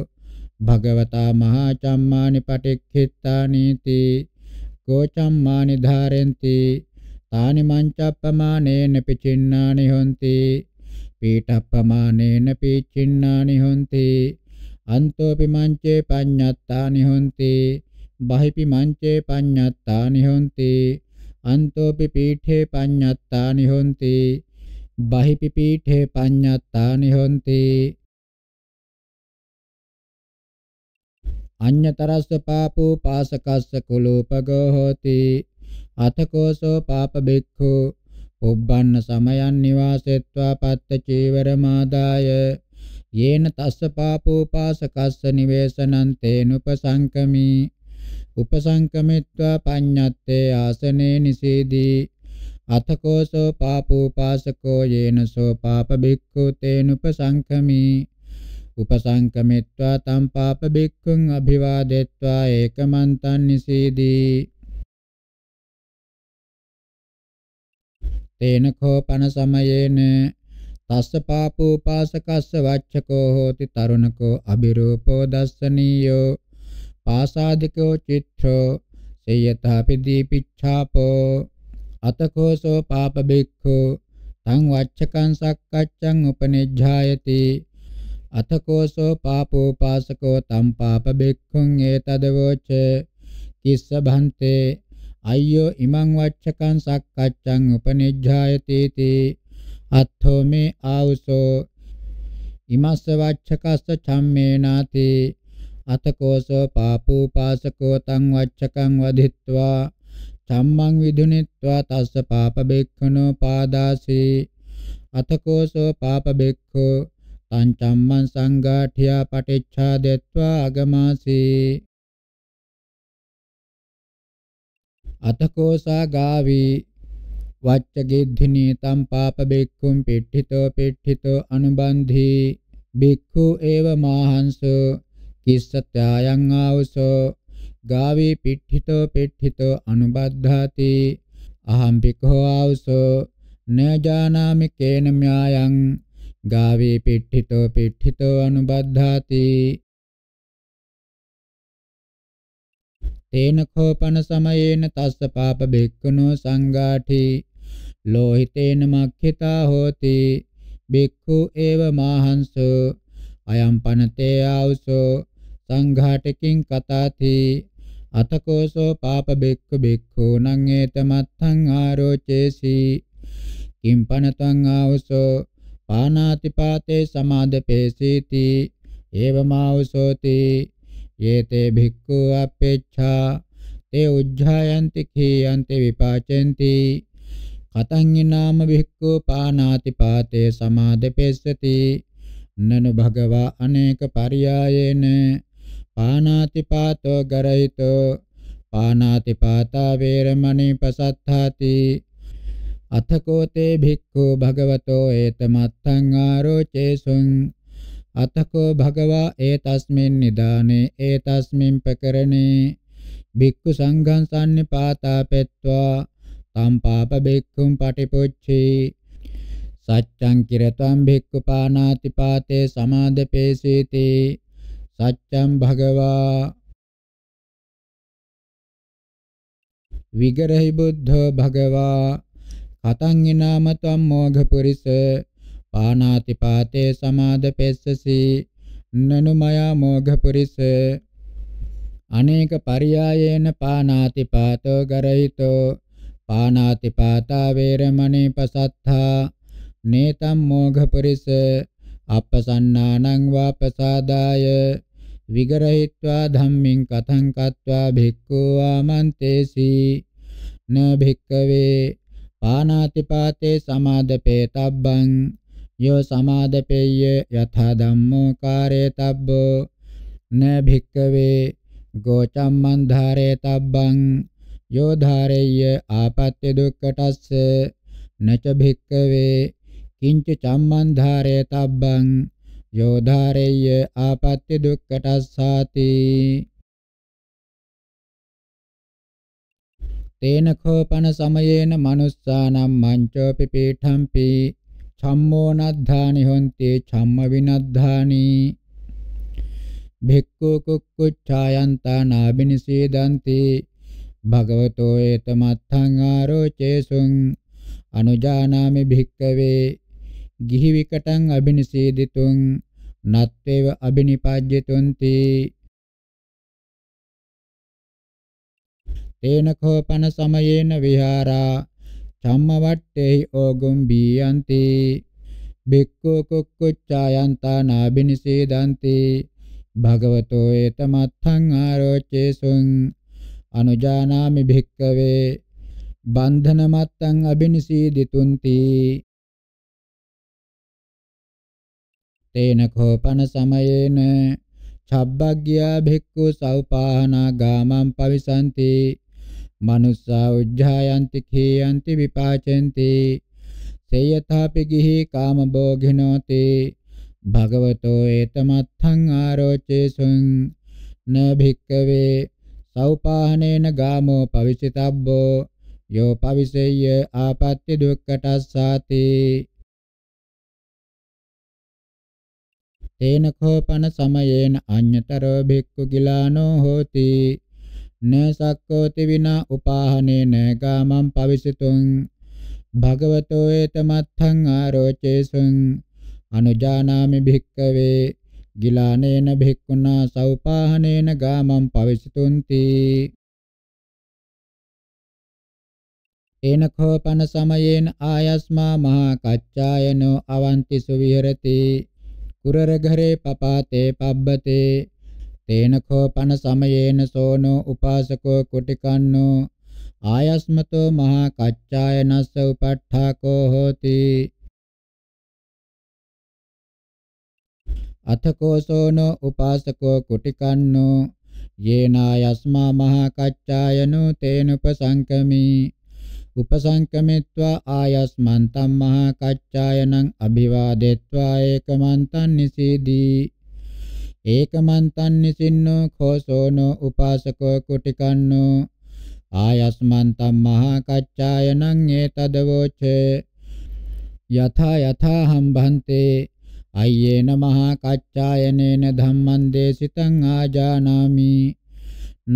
භගවතා මහා චම්මානි පටික්ඛිත්තානීති ගෝචම්මා නිධාරෙන්ති තානි මංචප්පමානේන පිචින්නානි හොಂತಿ පීඨප්පමානේන පිචින්නානි හොಂತಿ අන්තෝපි මංචේ පඤ්ඤත්තානි හොಂತಿ බහිපි මංචේ පඤ්ඤත්තානි හොಂತಿ අන්තෝපි පීඨේ පඤ්ඤත්තානි හොಂತಿ බහිපි පීඨේ පඤ්ඤත්තානි හොಂತಿ අඤ්‍යතරස්ස පාපෝ පාසකස්ස කුලූපගෝ හෝති අතකෝසෝ පාප බික්ඛු උබ්බන්න සමයන් නිවාසෙත්වා පත්ත චීවර මාදාය යේන තස්ස පාපෝ පාසකස්ස නිවේසනං තේනුපසංකමි උපසංකමිත්වා පඤ්ඤත්තේ ආසනේ නිසීදී අතකෝසෝ පාපෝ පාසකෝ යේනසෝ පාප බික්ඛු තේනුපසංකමි උපසංකමිත්වා තම් පාප බික්ඛුං අභිවාදෙත්වා ඒකමන්තං නිසීදී තේන කෝපන සමයේන තස්ස පාපෝ පාසකස්ස වච්චකෝ හෝති තරුණකෝ අබිරූපෝ දස්සනීයෝ පාසාදිකෝ චිත්‍රෝ සේයතාපි දීපිච්ඡාපෝ අතකෝ සෝ පාප බික්ඛෝ තං වච්චකං සක්කච්ඡං උපනිජ්ජායති අතකෝසෝ පාපෝ පාසකෝ තම් පාප බික්ඛුං ඒතදවෝච කිස්ස භන්තේ අය්‍යෝ ඉමං වච්චකං සක්කච්ඡං උපනිජ්ජායති තී අත්ථෝ මේ ආවුසෝ ඉමස්ස වච්චකස්ස චම්මේනාති අතකෝසෝ පාපෝ පාසකෝ තං වච්චකං වදිත්වා චම්මං විදුනිත්වා තස්ස පාප බික්ඛුනෝ පාදාසී අතකෝසෝ පාප බික්ඛෝ තං චම්මං සංඝාඨියා පටිච්ඡාදෙත්වා අගමාසී අතකෝසා ගාවී වච්චගෙද්ධිනී තම් පාප බෙක්ඛුම් පිට්ඨිතෝ පිට්ඨිතෝ අනුබන්ධී බික්ඛු ඒව මාහංසෝ කිස්සත්‍යයන් ආවසෝ ගාවේ පිට්ඨිතෝ පිට්ඨිතෝ අනුබද්ධාති අහම්පිකෝ ආවසෝ නජානාමි කේන ම්‍යායං ගාවේ පිට්ඨිතෝ පිට්ඨිතෝ අනුබද්ධාති තේන කෝපන සමයේන තස්ස පාප බික්ඛුනෝ සංඝාටි ලෝහිතේන මක්ඛිතා හෝති බික්ඛු ඒව මාහංසෝ අයම් පනතේ ආවසෝ සංඝාටකින් කතාති අතකෝසෝ පාප බෙක්ඛ බෙක්ඛෝ නං ඒතමත්තං ආරෝචේසි කිම්පනතං ආවසෝ පානාතිපාතේ සමාදපේසීති ඒවමාවසෝති යේතේ භික්ඛු අපේච්ඡා තේ උජ්ජායන්ති කීයන්ති විපාචෙන්ති කතං නාම භික්ඛු පානාතිපාතේ සමාදපේසති නනු භගවා අනේක පරියායේන පානාතිපාතෝ ගරයිතෝ පානාතිපාතා වේරමණී පසත්තාති අතකෝතේ භික්ඛු භගවතෝ ඒතමත්තං ආරෝචේසුං අතකෝ භගවා ඒතස්මින් නිදානේ ඒතස්මින් පකරණේ භික්ඛු සංඝං සම්නිපාතා පෙත්වා තම් පාප භික්ඛුම් පටිපොච්චේ සච්ඡං කිරතම් භික්ඛු පානාති පාතේ සමාදපේසීති සච්ඡං භගවා විගරහි බුද්ධ භගවා කතං ඊනාම ත්වම් මෝඝ පුරිස පානාති පාතේ සමාදපෙස්සසි නනුමයා මෝඝ පුරිස අනේක පරියායේන පානාති පාතෝ ගරහිතෝ පානාති පාතා වේරමණී පසත්තා නේතම් මෝඝ පුරිස අපසන්නානං වාපසාදාය විගරහිत्वा ධම්මින් කතං කତ୍වා භික්ඛෝ ආමන්තේසි න භික්කවේ පානාතිපාතේ සමාදපේ තබ්බං යෝ සමාදපේය යථා ධම්මෝ කාරේ තබ්බෝ න භික්කවේ ගෝචම්මන් ධාරේ තබ්බං යෝ ධාරෙය්‍ය ආපත්‍ය දුක්කටස්ස නච භික්කවේ කිංච චම්මන් ධාරේ තබ්බං යෝ ධාරෙය්‍ය ආපත්‍ය දුක්කටස්සාති තේන කෝපන සමයේන manussානම් මංචෝ පිපීඨම්පි චම්මෝ නද්ධානි හොන්ති චම්ම විනද්ධානි භික්ඛු කුක්කුච්ඡායන්තා නාබිනිසීදන්ති භගවතෝ ඒතමත්තං ආරෝචේසුං අනුජානාමි භික්කවේ ගිහි විකටං අබිනිසීදිතුං නත්වේව අබිනිපජ්ජිතුන්ති තේන කෝපන සමයේන විහාරා චම්මවට්ටේ ඕගුම් බියන්ති බික්කෝ කුක්කුච්ඡායන්තානා බිනිසීදන්ති භගවතෝ ඒතමත්ථං ආරෝචේසුං අනුජානාමි භික්කවේ බන්ධන මත්තං අබිනිසීදිතුන්ති තේන කෝපන සමයේන චබ්බග්ගියා භික්ඛු සව්පාහනා ගාමං පවිසන්ති මනුස්සා උජ්ජායන්ති කීයන්ති විපාචෙන්ති සේයථාපි ගිහි කාමභෝගිනෝති භගවතෝ ඒතමත්ථං ආරෝචේසුං න භික්කවේ සෞපාහනේන ගාමෝ පවිසිතබ්බෝ යෝ පවිසෙය්‍ය ආපත්‍ති දුක්කටස්සාති තේන කෝපන සමයේන අඤ්‍යතරෝ භික්ඛු ගිලානෝ හෝති න සක්කෝති විනා උපාහනේන ගාමං පවිසතුං භගවතෝ ඒතමත්ථං ආරෝචේසුං අනුජානාමි භික්කවේ ගිලානේන භික්ඛුනා සෞපාහනේන ගාමං පවිසතුන්ති ඒනඛෝපන සමයේන ආයස්මා මහා කච්චායනෝ අවන්ති සුවිහෙරති කුරර ඝරේ පපාතේ පබ්බතේ තේන කෝපන සමයේන සෝනෝ උපාසකෝ කුටිකන්නෝ ආයස්මතෝ මහා කච්චායනස්ස උපට්ඨාකෝ හෝති අතකෝසෝනෝ උපාසකෝ කුටිකන්නෝ යේනායස්මා මහා කච්චායනෝ තේනුපසංකමි උපසංකමිත්වා ආයස්මන්තම් මහා කච්චායනං අභිවාදෙත්වා ඒකමන්තං නිසීදී ඒකමන්තං නිසින්නෝ khosonෝ උපාසකෝ කුටිකන්නෝ ආයස්මන්තම් මහා කච්චායනං ඒතදවෝචේ යථා යථා හම්බන්තේ අයේන මහා කච්චායනේන ධම්මං දේසිතං ආජානාමි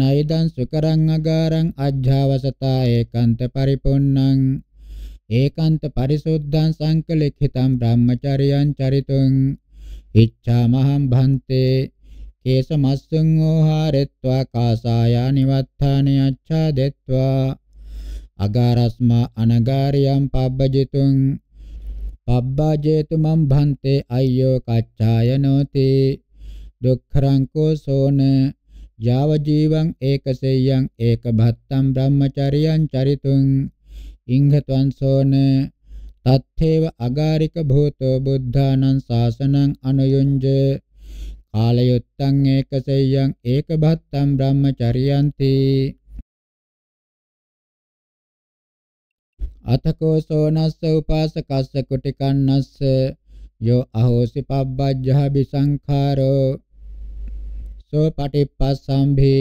නයිදං සුකරං අගාරං අජ්ජාවසතා ඒකාන්ත පරිපොන්නං ඒකාන්ත පරිසුද්ධං සංකලිඛිතං බ්‍රහ්මචරියං චරිතුං ඉච්ඡාමහං භන්තේ කේසමස්සං ඕහාරෙත්වා කාසායා නිවත්තානේ අච්ඡාදෙත්වා අගාරස්මා අනගාරියම් පබ්බජිතුං පබ්බජේතු මම් භන්තේ අය්‍යෝ කච්ඡායනෝති දුක්ඛරංකෝ සෝන යාව ජීවං ඒකසෙය්‍යං ඒක භත්තම් බ්‍රහ්මචරියං චරිතුං ඉංඝ ත්වං සෝන තත්තේව අගාരിക භූතෝ බුද්ධානං ශාසනං අනුයුංජ කාලයුත්තං ඒකසෙය්‍යං ඒකබත්තං බ්‍රහ්මචරියන්ති අතකෝ සෝනස්ස උපාසකස්ස කුටිකන්නස්ස යෝ අහෝසි පබ්බජ්ජහ බිසංඛාරෝ සෝ පටිප්පස්සම්භි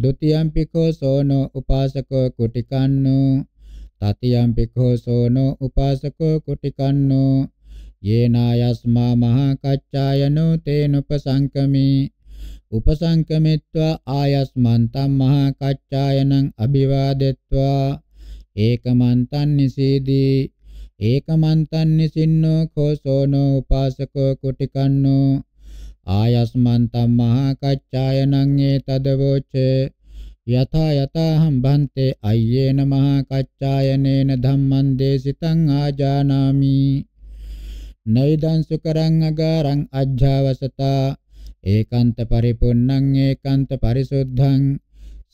ဒ ුතියම්පිකෝ සෝනෝ උපාසකෝ කුටිකන්නෝ තතියම් පිඛෝ සෝනෝ උපාසකෝ කුටිකන්නෝ යේනායස්මා මහා කච්චායනෝ තේනුපසංකමි උපසංකමිත්වා ආයස්මන්තම් මහා කච්චායනං අභිවාදෙත්වා ඒකමන්තං නිසීදී ඒකමන්තං නිසින්නෝ කෝසෝනෝ උපාසකෝ කුටිකන්නෝ ආයස්මන්තම් මහා කච්චායනං ඒතදවෝචේ යථා යතාහම් බන්තේ අයේන මහා කච්චායනේන ධම්මං දේසිතං ආජානාමි නෛදං සුකරං අගාරං අජ්ජවසතා ඒකාන්ත පරිපූර්ණං ඒකාන්ත පරිසුද්ධං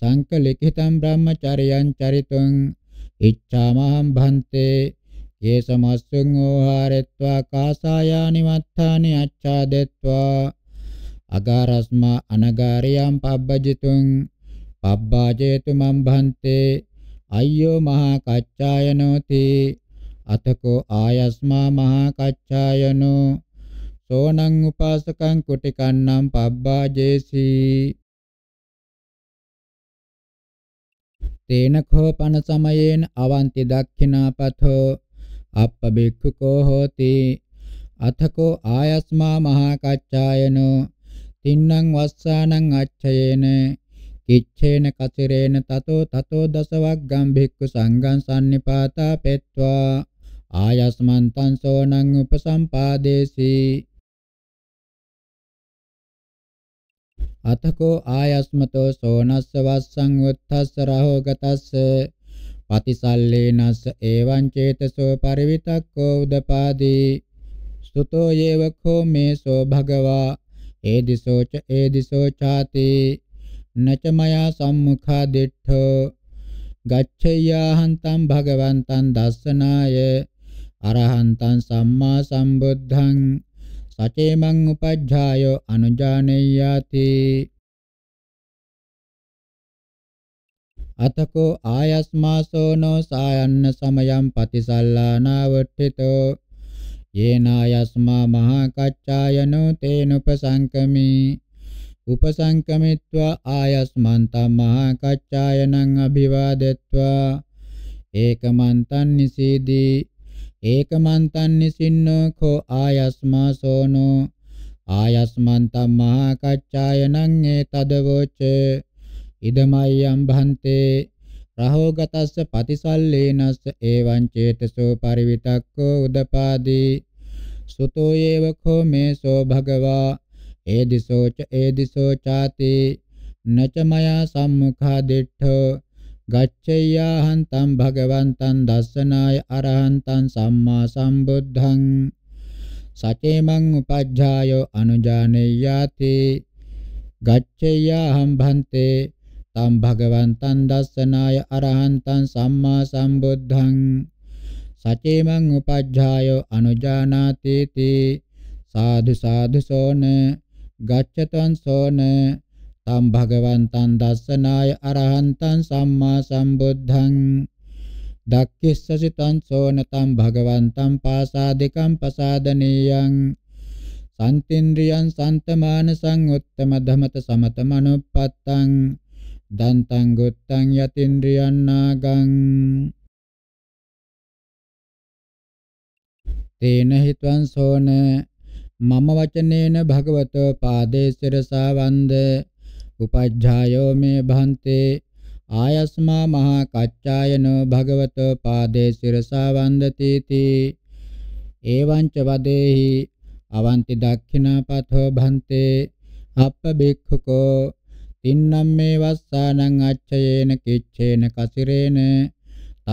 සංකලිකිතං බ්‍රහ්මචර්යං චරිතං ඉච්ඡාමහම් බන්තේ ඒ සමස්සං ඕහාරෙත්වා කාසායානි වත්තානි අච්ඡාදෙත්වා අගාරස්මා අනගාරියම් පබ්බජිතුං පබ්බාජේතු මම්භන්තේ අය්‍යෝ මහා කච්චායනෝති අතකෝ ආයස්මා මහා කච්චායනෝ සෝනං උපාසකං කුටිකන්නම් පබ්බාජේසි තේන කෝපන සමයේන අවන්ති දක්ඛිනාපතෝ අප්පබික්ඛුකෝ හෝති අතකෝ ආයස්මා මහා කච්චායනෝ තින්නං වස්සානං අච්ඡයේන කිච්ඡේන කතරේන තතෝ තතෝ දසවග්ගම් භික්ඛු සංඝං සම්නිපාතා පෙත්වා ආයස්මන්තං සෝනං උපසම්පාදේසී අතකෝ ආයස්මතෝ සෝනස්ස වස්සං උත්තස්ස රහෝ ගතස්ස පතිසල්ලේනස්ස එවං චේතසෝ පරිවිතක්කෝ උදපාදී සුතෝ යේවකෝ මේසෝ භගවා ඒදිසෝච ඒදිසෝ ඡාති නච මයා සම්මුඛා දිට්ඨෝ ගච්ඡයාහන්තං භගවන්තං දස්සනාය අරහන්තං සම්මා සම්බුද්ධං සචේමං උපජ්ජායෝ අනුජානෙය්‍යාති අතකෝ ආයස්මාසෝනෝ සායන්න සමයම් පතිසල්ලානාවට්ඨිතෝ යේනායස්මා මහා කච්චායනෝ තේනුපසංකමී උපසංකමිත්වා ආයස්මන්තම් මහා කච්චායනං අභිවාදෙත්වා ඒකමන්තං නිසීදී ඒකමන්තං නිසින්නෝ කෝ ආයස්මා සෝනෝ ආයස්මන්තම් මහා කච්චායනං ඒතදවෝච ඉදමය්යම් භන්තේ රහෝගතස්ස පතිසල්ලේනස්ස ඒවං චේතසෝ පරිවිතක්කෝ උදපාදී සුතෝ ඒව කෝ මේසෝ භගවා ඒදිසෝච ඒදිසෝචාති නච මයා සම්මුඛා දිට්ඨ ගච්ඡයහං තම් භගවන්තං දස්සනාය අරහන්තං සම්මා සම්බුද්ධං සචේමං උපජ්ජායෝ අනුජානෙය්‍යාති ගච්ඡයහං භන්තේ තම් භගවන්තං දස්සනාය අරහන්තං සම්මා සම්බුද්ධං සචේමං උපජ්ජායෝ අනුජානාති සාදු සාදු සෝන ගච්ඡතං සෝන තම් භගවන්තං දස්සනාය අරහන්තං සම්මා සම්බුද්ධං දක්ඛිස්සසි තං සෝන තම් භගවන්තං පාසාදිකං පසාදනීයං සන්තින්ද්‍රියං සන්තමාන සංඋත්තම ධමත සමත මනුප්පත්තං දන්තං ගුත්තං යතින්ද්‍රියං නාගං තේන හිතං සෝන මම වචනේන භගවතෝ පාදේ සිරසා වන්ද උපජ්ජායෝ මේ භන්තේ ආයස්මා මහා කච්චායනෝ භගවතෝ පාදේ සිරසා වන්දති තී එවං ච වදේහි අවන්ති දක්ඛිනාපතෝ භන්තේ අප්පබික්ඛකෝ තින්නම් මේ වස්සානං අච්චයේන කිච්චේන කසිරේන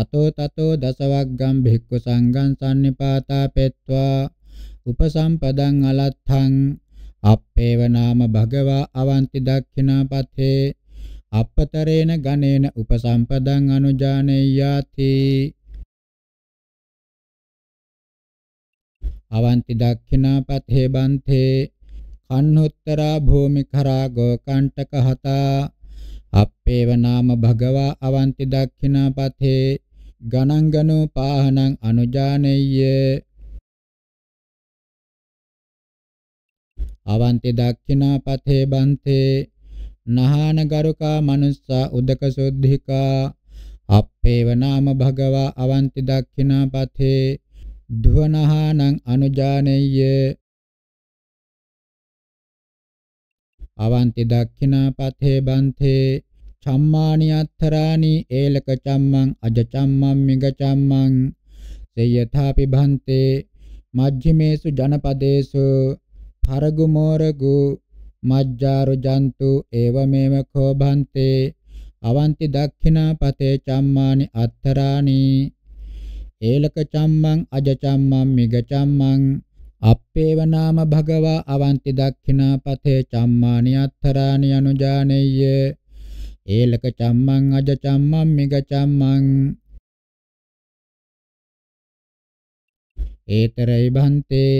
තතෝ තතෝ දසවග්ගම් භික්ඛු සංඝං සම්නිපාතා පෙත්වා උපසම්පදං අලත්තං අප්පේව නාම භගවා අවන්ති දක්ඛිනාපතේ අපතරේන ගණේන උපසම්පදං අනුජානෙය්‍යාති අවන්ති දක්ඛිනාපතේ බන්තේ කන්හොත්තරා භූමිකරා ගෝකණ්ඨක හතා අප්පේව නාම භගවා අවන්ති දක්ඛිනාපතේ ගණං ගනෝ පාහනං අනුජානෙය්‍ය අවන්ති දක්ඛිනා පතේ බන්තේ නහාන ගරුකා මනුස්සා උදක සුද්ධිකා අපේව නාම භගවා අවන්ති දක්ඛිනා පතේ ධුවනහානං අනුජානෙය්‍ය අවන්ති දක්ඛිනා පතේ බන්තේ චම්මානි අත්තරානි ඒලක චම්මං අජ චම්මං මිග චම්මං සේයථාපි භන්තේ මජ්ජිමේසු ජනපදේසු හරගු මෝරගු මජ්ජාරු ජන්තු ඒවමෙව කෝභන්තේ අවන්ති දක්ඛිනාපතේ චම්මානි අත්තරාණි ඒලක චම්මං අජ චම්මං මිග චම්මං අප්පේව නාම භගවා අවන්ති දක්ඛිනාපතේ චම්මානි අත්තරාණි අනුජානෙය්‍ය ඒලක චම්මං අජ චම්මං මිග චම්මං ඒතරයි භන්තේ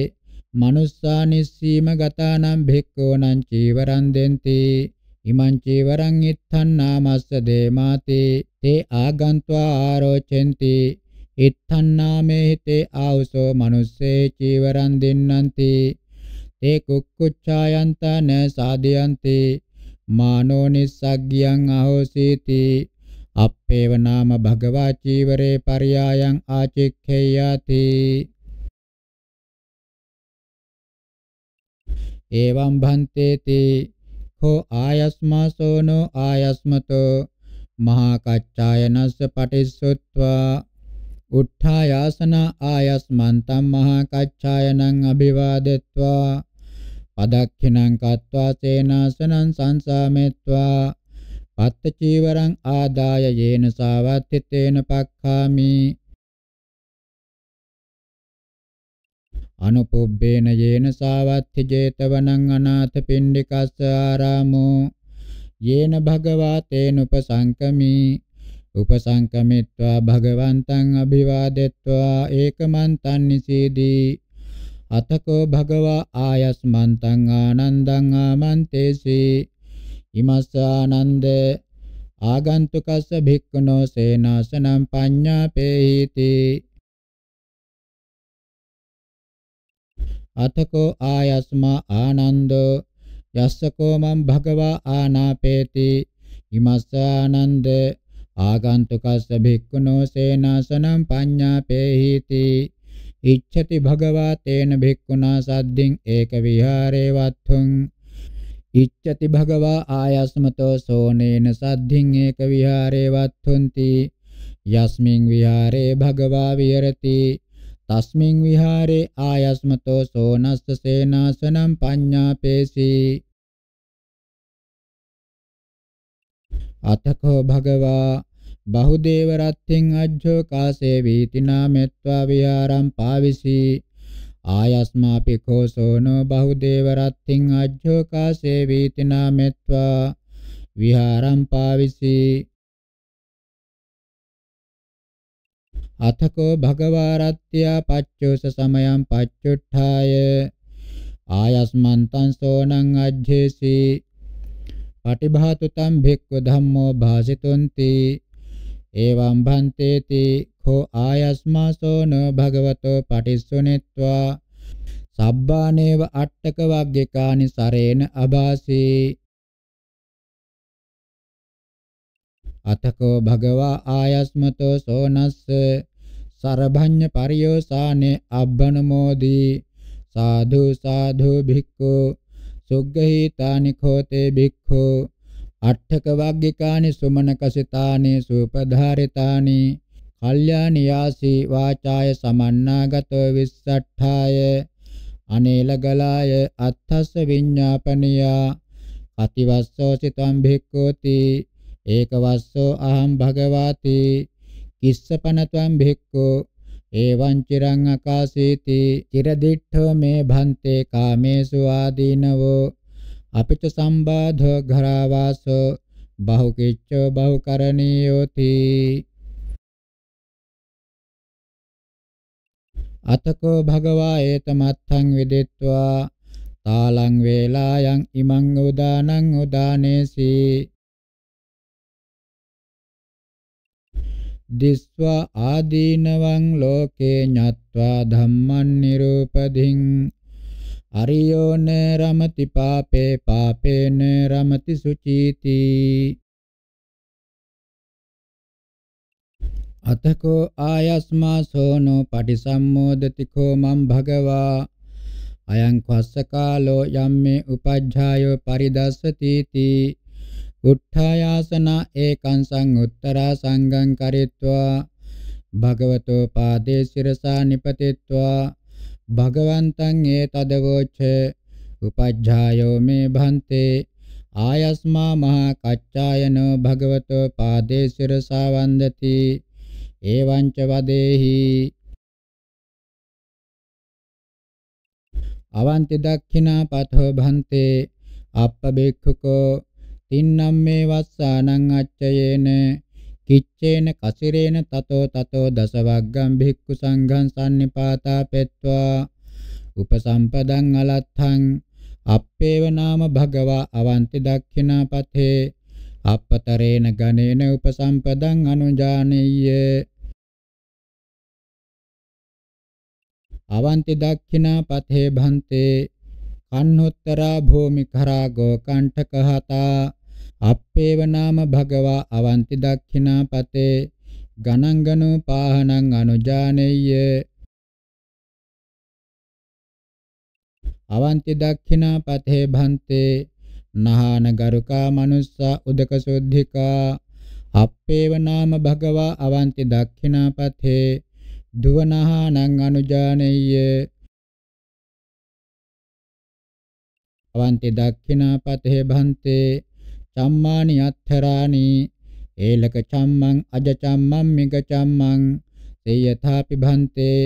manussානිස්සීම ගතානම් භික්ඛූනම් චීවරං දෙන්ති ඉමං චීවරං ඉත්තන්නාමස්ස දේමාති තේ ආගන්त्वा ආරෝචෙන්ති ඉත්තන්නාමේ හිතේ ආවසෝ manussේ චීවරං දෙන්නන්ති තේ කුක්කුච්ඡායන්තන සාදයන්ති මානෝ නිස්සග්ගියං අහෝසීති අප්පේව නාම භගවා චීවරේ පරයායන් ආචික්ඛේයාති एवं भन्तेति खो आयस्मासोनो आयस्मतो महाकच्चायनस्य पटिश्रुत्वा उत्थायासन आयस्मन्तं महाकच्चायनम् अभिवादित्वा पदक्षिणं कृत्वा सेनासनं संसामित्वा पत्तचीवरम् आदाय येन सावत्थितेन पक्खामि අනුපුබ්බේන යේන සාවත්ථි 제තවනං අනාථ පිණ්ඩිකස්ස ආරාමෝ යේන භගවා තේනුපසංකමි උපසංකමිත්වා භගවන්තං අභිවාදෙත්වා ඒකමන්තං නිසීදී අතකෝ භගවා ආයස්මන්තං ආනන්දං ආමන්තේසි ඉමස්ස ආනන්ද ආගන්තුකස්ස භික්ඛුනෝ සේනාසනං පඤ්ඤාපේහිති අතකෝ ආයස්මා ආනන්දෝ යස්සකෝ මං භගවා ආනාපේති හිමස්ස ආනන්ද ආගන්තුකස්ස භික්ඛුනෝ සේනාසනං පඤ්ඤාපේහිති ඉච්ඡති භගවා තේන භික්ඛුනා සද්දින් ඒක විහාරේ වත්තුං ඉච්ඡති භගවා ආයස්මතෝ සෝනේන සද්ධින් ඒක විහාරේ වත්තුන්ති යස්මින් විහාරේ භගවා විහෙරති තස්මින් විහාරේ ආයස්මතෝ සෝනස්ස සේනාසනම් පඤ්ඤාපේසී අතකෝ භගවා බහුදේව රත්ත්‍යං අජ්ජෝ කාසේ වීති නාමෙත්වා විහාරම් පාවිසී ආයස්මාපි කෝසෝනෝ බහුදේව රත්ත්‍යං අජ්ජෝ කාසේ වීති නාමෙත්වා විහාරම් පාවිසී අතකෝ භගවරත්ත්‍යා පච්චෝස සමයං පච්චුට්ඨාය ආයස්මන්තං සෝනං අජ්ජේසි පටිභාතු තම් භික්ඛු ධම්මෝ භාසිතුන්ති එවං භන්තේති ඛෝ ආයස්මාසෝන භගවතෝ පටිසුනෙත්වා සබ්බානේව අට්ඨක වග්ගිකානි සරේන අභාසි අතකෝ භගවා ආයස්මතෝ සෝනස්ස සරභඤ්ඤ පරියෝසානේ අබ්බනමෝදී සාධු සාධු භික්ඛු සුග්ගහීතානි khෝතේ භික්ඛු අට්ඨක වග්ගිකානි සුමනකසිතානි සූපධාරිතානි කල්යාණියාසී වාචාය සමන්නාගතෝ විස්සට්ඨාය අනේලගලාය අත්තස්ස විඤ්ඤාපනියා අතිවස්සෝ සිතම් භික්ඛෝති ඒකවස්සෝ අහං භගවාති කිස්සපනත්වම් භික්ඛෝ එවං චිරං අකාසීති චිරදිඨෝ මේ භන්තේ කාමේසු ආදීනවෝ අපිට සම්බාධ ඝරාවාසෝ බහුකිච්ඡෝ බහුකරණීයෝති අතකෝ භගවා ඒතමත්ථං විදිත්වා තාලං වේලායන් ඉමං උදානං උදානේසී දිස්වා ආදීනවං ලෝකේ ඤත්වා ධම්මං නිරූපදින් අරියෝ න රමති පාපේ පාපේන රමති සුචීති අතකෝ ආයස්මා සෝනෝ පටිසම්මෝදති කෝ මම් භගවා අයං කස්සකාලෝ යම්මේ උපජ්ජායෝ පරිදස්සති තී උත්ථායාසන ඒකං සං උත්තරා සංගං කරිත්වා භගවතෝ පාදේ සිරසා නිපතිත්වා භගවන්තං ඒතදවෝච උපජ්ජායෝ මේ භන්තේ ආයස්මා මහා කච්චායනෝ භගවතෝ පාදේ සිරසා වන්දති එවංච වදේහි අවන්ති දක්ඛිනා පතෝ භන්තේ අප්ප බික්ඛුකෝ තින්නම්මේ වස්සානං අච්චයේන කිච්චේන කසිරේන තතෝ තතෝ දසවග්ගම් භික්ඛු සංඝං සම්නිපාතා පෙත්වා උපසම්පදං අලත්තං අප්පේව නාම භගවා අවන්ති දක්ඛිනාපතේ අපතරේන ගණේන උපසම්පදං අනුජානෙය්‍ය අවන්ති දක්ඛිනාපතේ භන්තේ කන්නොත්තරා භූමිකරා ගෝකණ්ඨකහතා අප්පේව නාම භගවා අවන්ති දක්ඛිනාපතේ ගණංගනෝ පාහනං අනුජානෙය්‍ය අවන්ති දක්ඛිනාපතේ භන්තේ නහාන ගරුකා මනුස්සා උදක සුද්ධිකා අප්පේව නාම භගවා අවන්ති දක්ඛිනාපතේ දුවනහානං අනුජානෙය්‍ය අවන්ති දක්ඛිනාපතේ භන්තේ චම්මානි අත්ථරානි ඒලක චම්මං අජ චම්මං මිග චම්මං තේයථාපි භන්තේ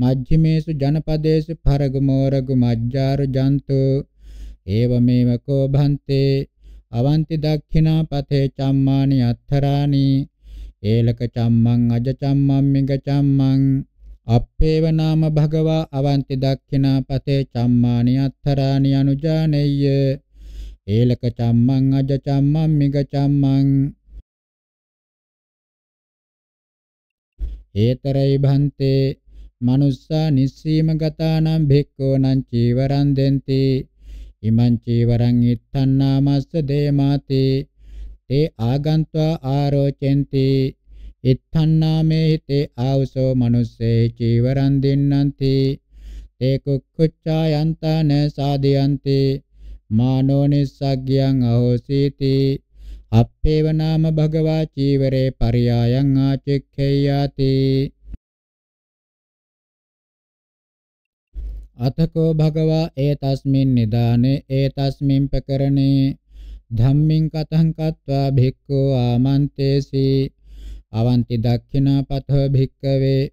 මජ්ජිමේසු ජනපදේසු පරගමෝරගු මජ්ජාරු ජන්තු ඒවමේව කෝ භන්තේ අවන්ති දක්ඛිනා පතේ චම්මානි අත්ථරානි ඒලක චම්මං අජ චම්මං මිග චම්මං අප්පේව නාම භගවා අවන්ති දක්ඛිනා පතේ චම්මානි අත්ථරානි අනුජානෙය්‍ය ඒලක චම්මං අජ චම්මං මිග චම්මං හේතරයි භන්තේ මනුස්සා නිස්සීම ගතානම් භික්ඛූනම් චීවරං දෙන්ති ඉමං චීවරං ඉත්තන්නාමස්ස දේමාති තේ ආගන්त्वा ආරෝචෙන්ති ඉත්තන්නාමේ හිතේ ආවසෝ මනුස්සේ චීවරං දින්නන්ති තේ කුක්කුච්ඡායන්තාන සාදියන්ති මානෝ නිස්සග්ගයන් අහෝසීති අප්පේව නාම භගවා චීවරේ පරියායන් ආචෙක්ඛේයාති අතකෝ භගවා ඒතස්මින් නිදානේ ඒතස්මින් ප්‍රකරණේ ධම්මින් කතං කତ୍වා භික්ඛෝ ආමන්තේසි අවන්ති දක්ඛිනාපතෝ භික්ඛවේ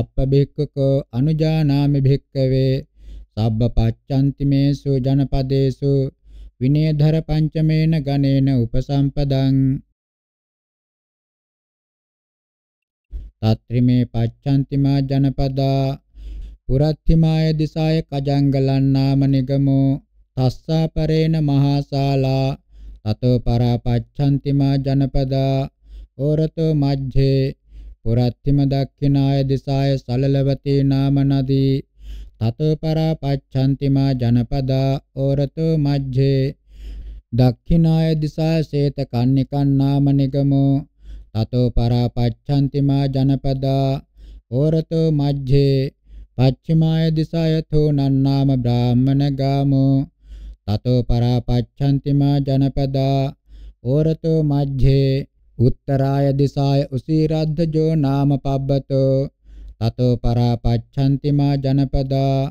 අප්ප භික්ඛකෝ අනුජානාමි භික්ඛවේ සබ්බපච්ඡන්තිමේසු ජනපදේසු විනේධර පංචමේන ගණේන උපසම්පදං තාත්‍රිමේ පච්ඡන්තිමා ජනපදා පුරත්තිමාය දිසාය කජංගලන් නාම නිගමෝ තස්සා පරේන මහාසාලා තතෝ පරාපච්ඡන්තිමා ජනපදා ඕරතෝ මජ්ජේ පුරත්තිම දක්ඛිනාය දිසාය සලලවතී නාම නදී තතෝ පරාපච්ඡන්ති මා ජනපදා ඕරතෝ මජ්ජේ දක්ඛිනාය දිසා සේත කන්නිකන් නාම නිගමෝ තතෝ පරාපච්ඡන්ති මා ජනපදා ඕරතෝ මජ්ජේ පච්චිමාය දිසා යතෝ නන්නාම බ්‍රාහ්මණ ගාමෝ තතෝ පරාපච්ඡන්ති මා ජනපදා ඕරතෝ මජ්ජේ උත්තරාය දිසාය උසීරද්ධ ජෝ නාම පබ්බතෝ තතෝ පරාපච්ඡන්ති මා ජනපදා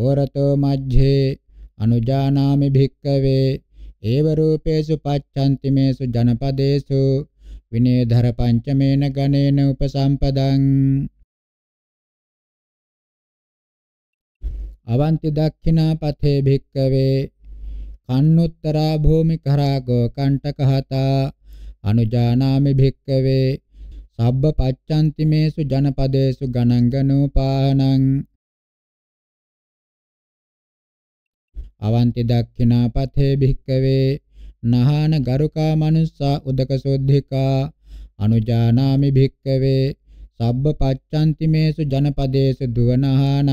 හෝරතෝ මජ්ජේ අනුජානාමි භික්කවේ ඒව රූපේසු පච්ඡන්ති මේසු ජනපදේසු විනේධර පංචමේන ගණේන උපසම්පදං අවන්ති දක්ඛිනා පතේ භික්කවේ කන්නුත්තරා භූමි කරා ගෝකණ්ඨකහතා අනුජානාමි භික්කවේ සබ්බ පච්ඡන්තිමේසු ජනපදේසු ගණංගනෝපානං අවන්ති දක්ඛිනා පතේ භික්කවේ නහාන ගරුකා මනුස්සා උදක සොද්ධිකා අනුජානාමි භික්කවේ සබ්බ පච්ඡන්තිමේසු ජනපදේසු දුවනහානං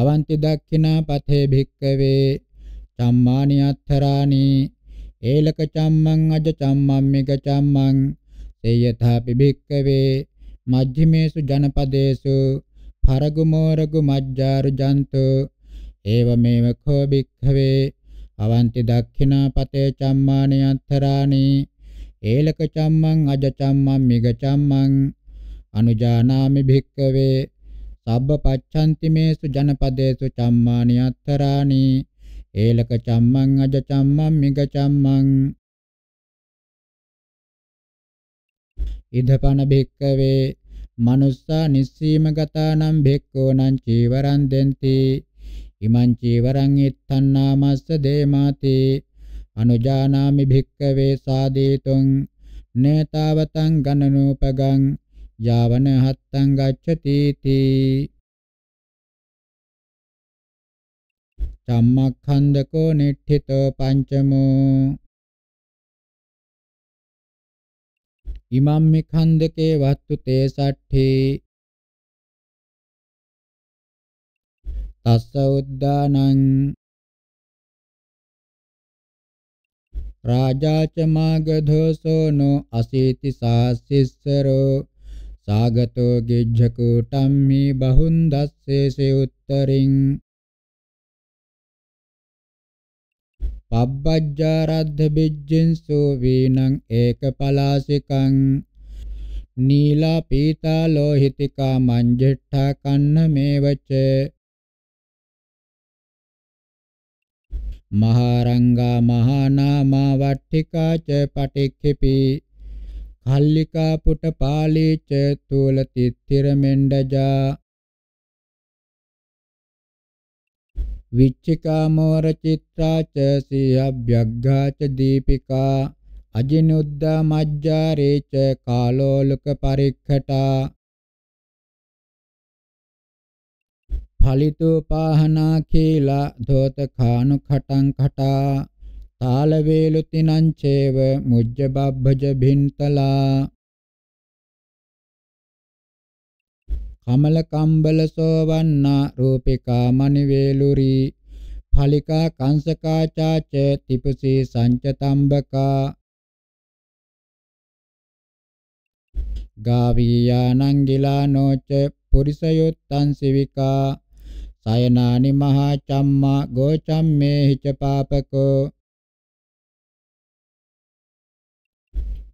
අවන්ති දක්ඛිනා පතේ භික්කවේ චම්මානි අත්තරානි ඒලක චම්මං අජ චම්මං මෙග චම්මං සේයථාපි භික්කවේ මජ්ජිමේසු ජනපදේසු පරගු මෝරගු මජ්ජාරු ජන්තු ඒවමේව කෝ භික්ඛවේ අවන්ති දක්ඛිනා පතේ චම්මානි අත්තරානි ඒලක චම්මං අජ චම්මං මිග චම්මං අනුජානාමි භික්ඛවේ සබ්බ පච්ඡන්ති මේසු ජනපදේසු චම්මානි අත්තරානි ඒලක චම්මං අජ චම්මං මිග චම්මං ඉදපන භික්කවේ මනුස්සා නිස්සීම ගතානම් භික්කෝනං චීවරං දෙන්ති ඉමං චීවරං ඉත්තන්නාමස්ස දේමාති අනුජානාමි භික්කවේ සාදීතුං නේතාවතං ගණනූපගං යාවන හත්තං ගච්ඡති තී චම්මක්ඛන්දකෝ නිට්ඨිතෝ පංචමෝ ඉමම් මේ ඛන්දකේ වත්තු තේසට්ඨේ තස්ස උද්දානං රාජාච මාගධෝසෝ නෝ අසීති සාසිස්සරෝ සාගතෝ ගිජ්ජකූටම්මි බහුන් දස්සේසේ උත්තරින් පබ්බජ්ජාරද්ධ බිජ්ජෙන්සෝ වීනං ඒක පලාසිකං නීලා පීතා ලෝහිතිකා මංජෙට්ඨා කන්න මේවච මහරංගා මහානාමා වට්ඨිකාච පටික්ඛිපි කල්ලිකා පුට පාලීච තුල තිත්තිර මෙණ්ඩජා විච්චිකාමෝර චිත්‍රාච සියබ්යග්ගාච දීපිකා අජිනුද්ද මජ්ජාරේච කාලෝලක පරික්ඛටා ඵලිතෝ පාහනා කීලා දෝත කානු khataං khata තාල වේලුතිනං චේව මුජ්ජ බබ්බජ බින්තලා කමල කම්බල සෝවන්නා රූපිකා මනිවේලුරි ඵලිකා කංශකා චාච තිපසී සංචතම්බකා ගාවියානං ගිලානෝච පුරිසයොත්තං සිවිකා සයනානි මහා චම්මා ගෝචම්මේ හිච පාපකෝ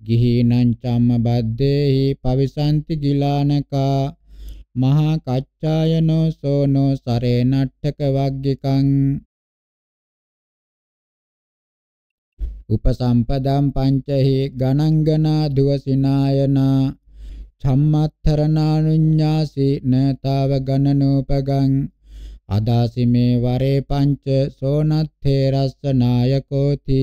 ගිහීනං චම්ම බද්දේහි පවිසන්ති ගිලානකා මහා කච්චායනෝ සෝනෝ සරේ නට්ඨක වග්ගිකං උපසම්පදම් පංචහි ගණංගනා දුවසිනායනා චම්මත්තරණානුඤ්ඤාසි නතාව ගණනෝපගං අදාසිමේ වරේ පංච සෝනත්තේ රස්සනායකෝති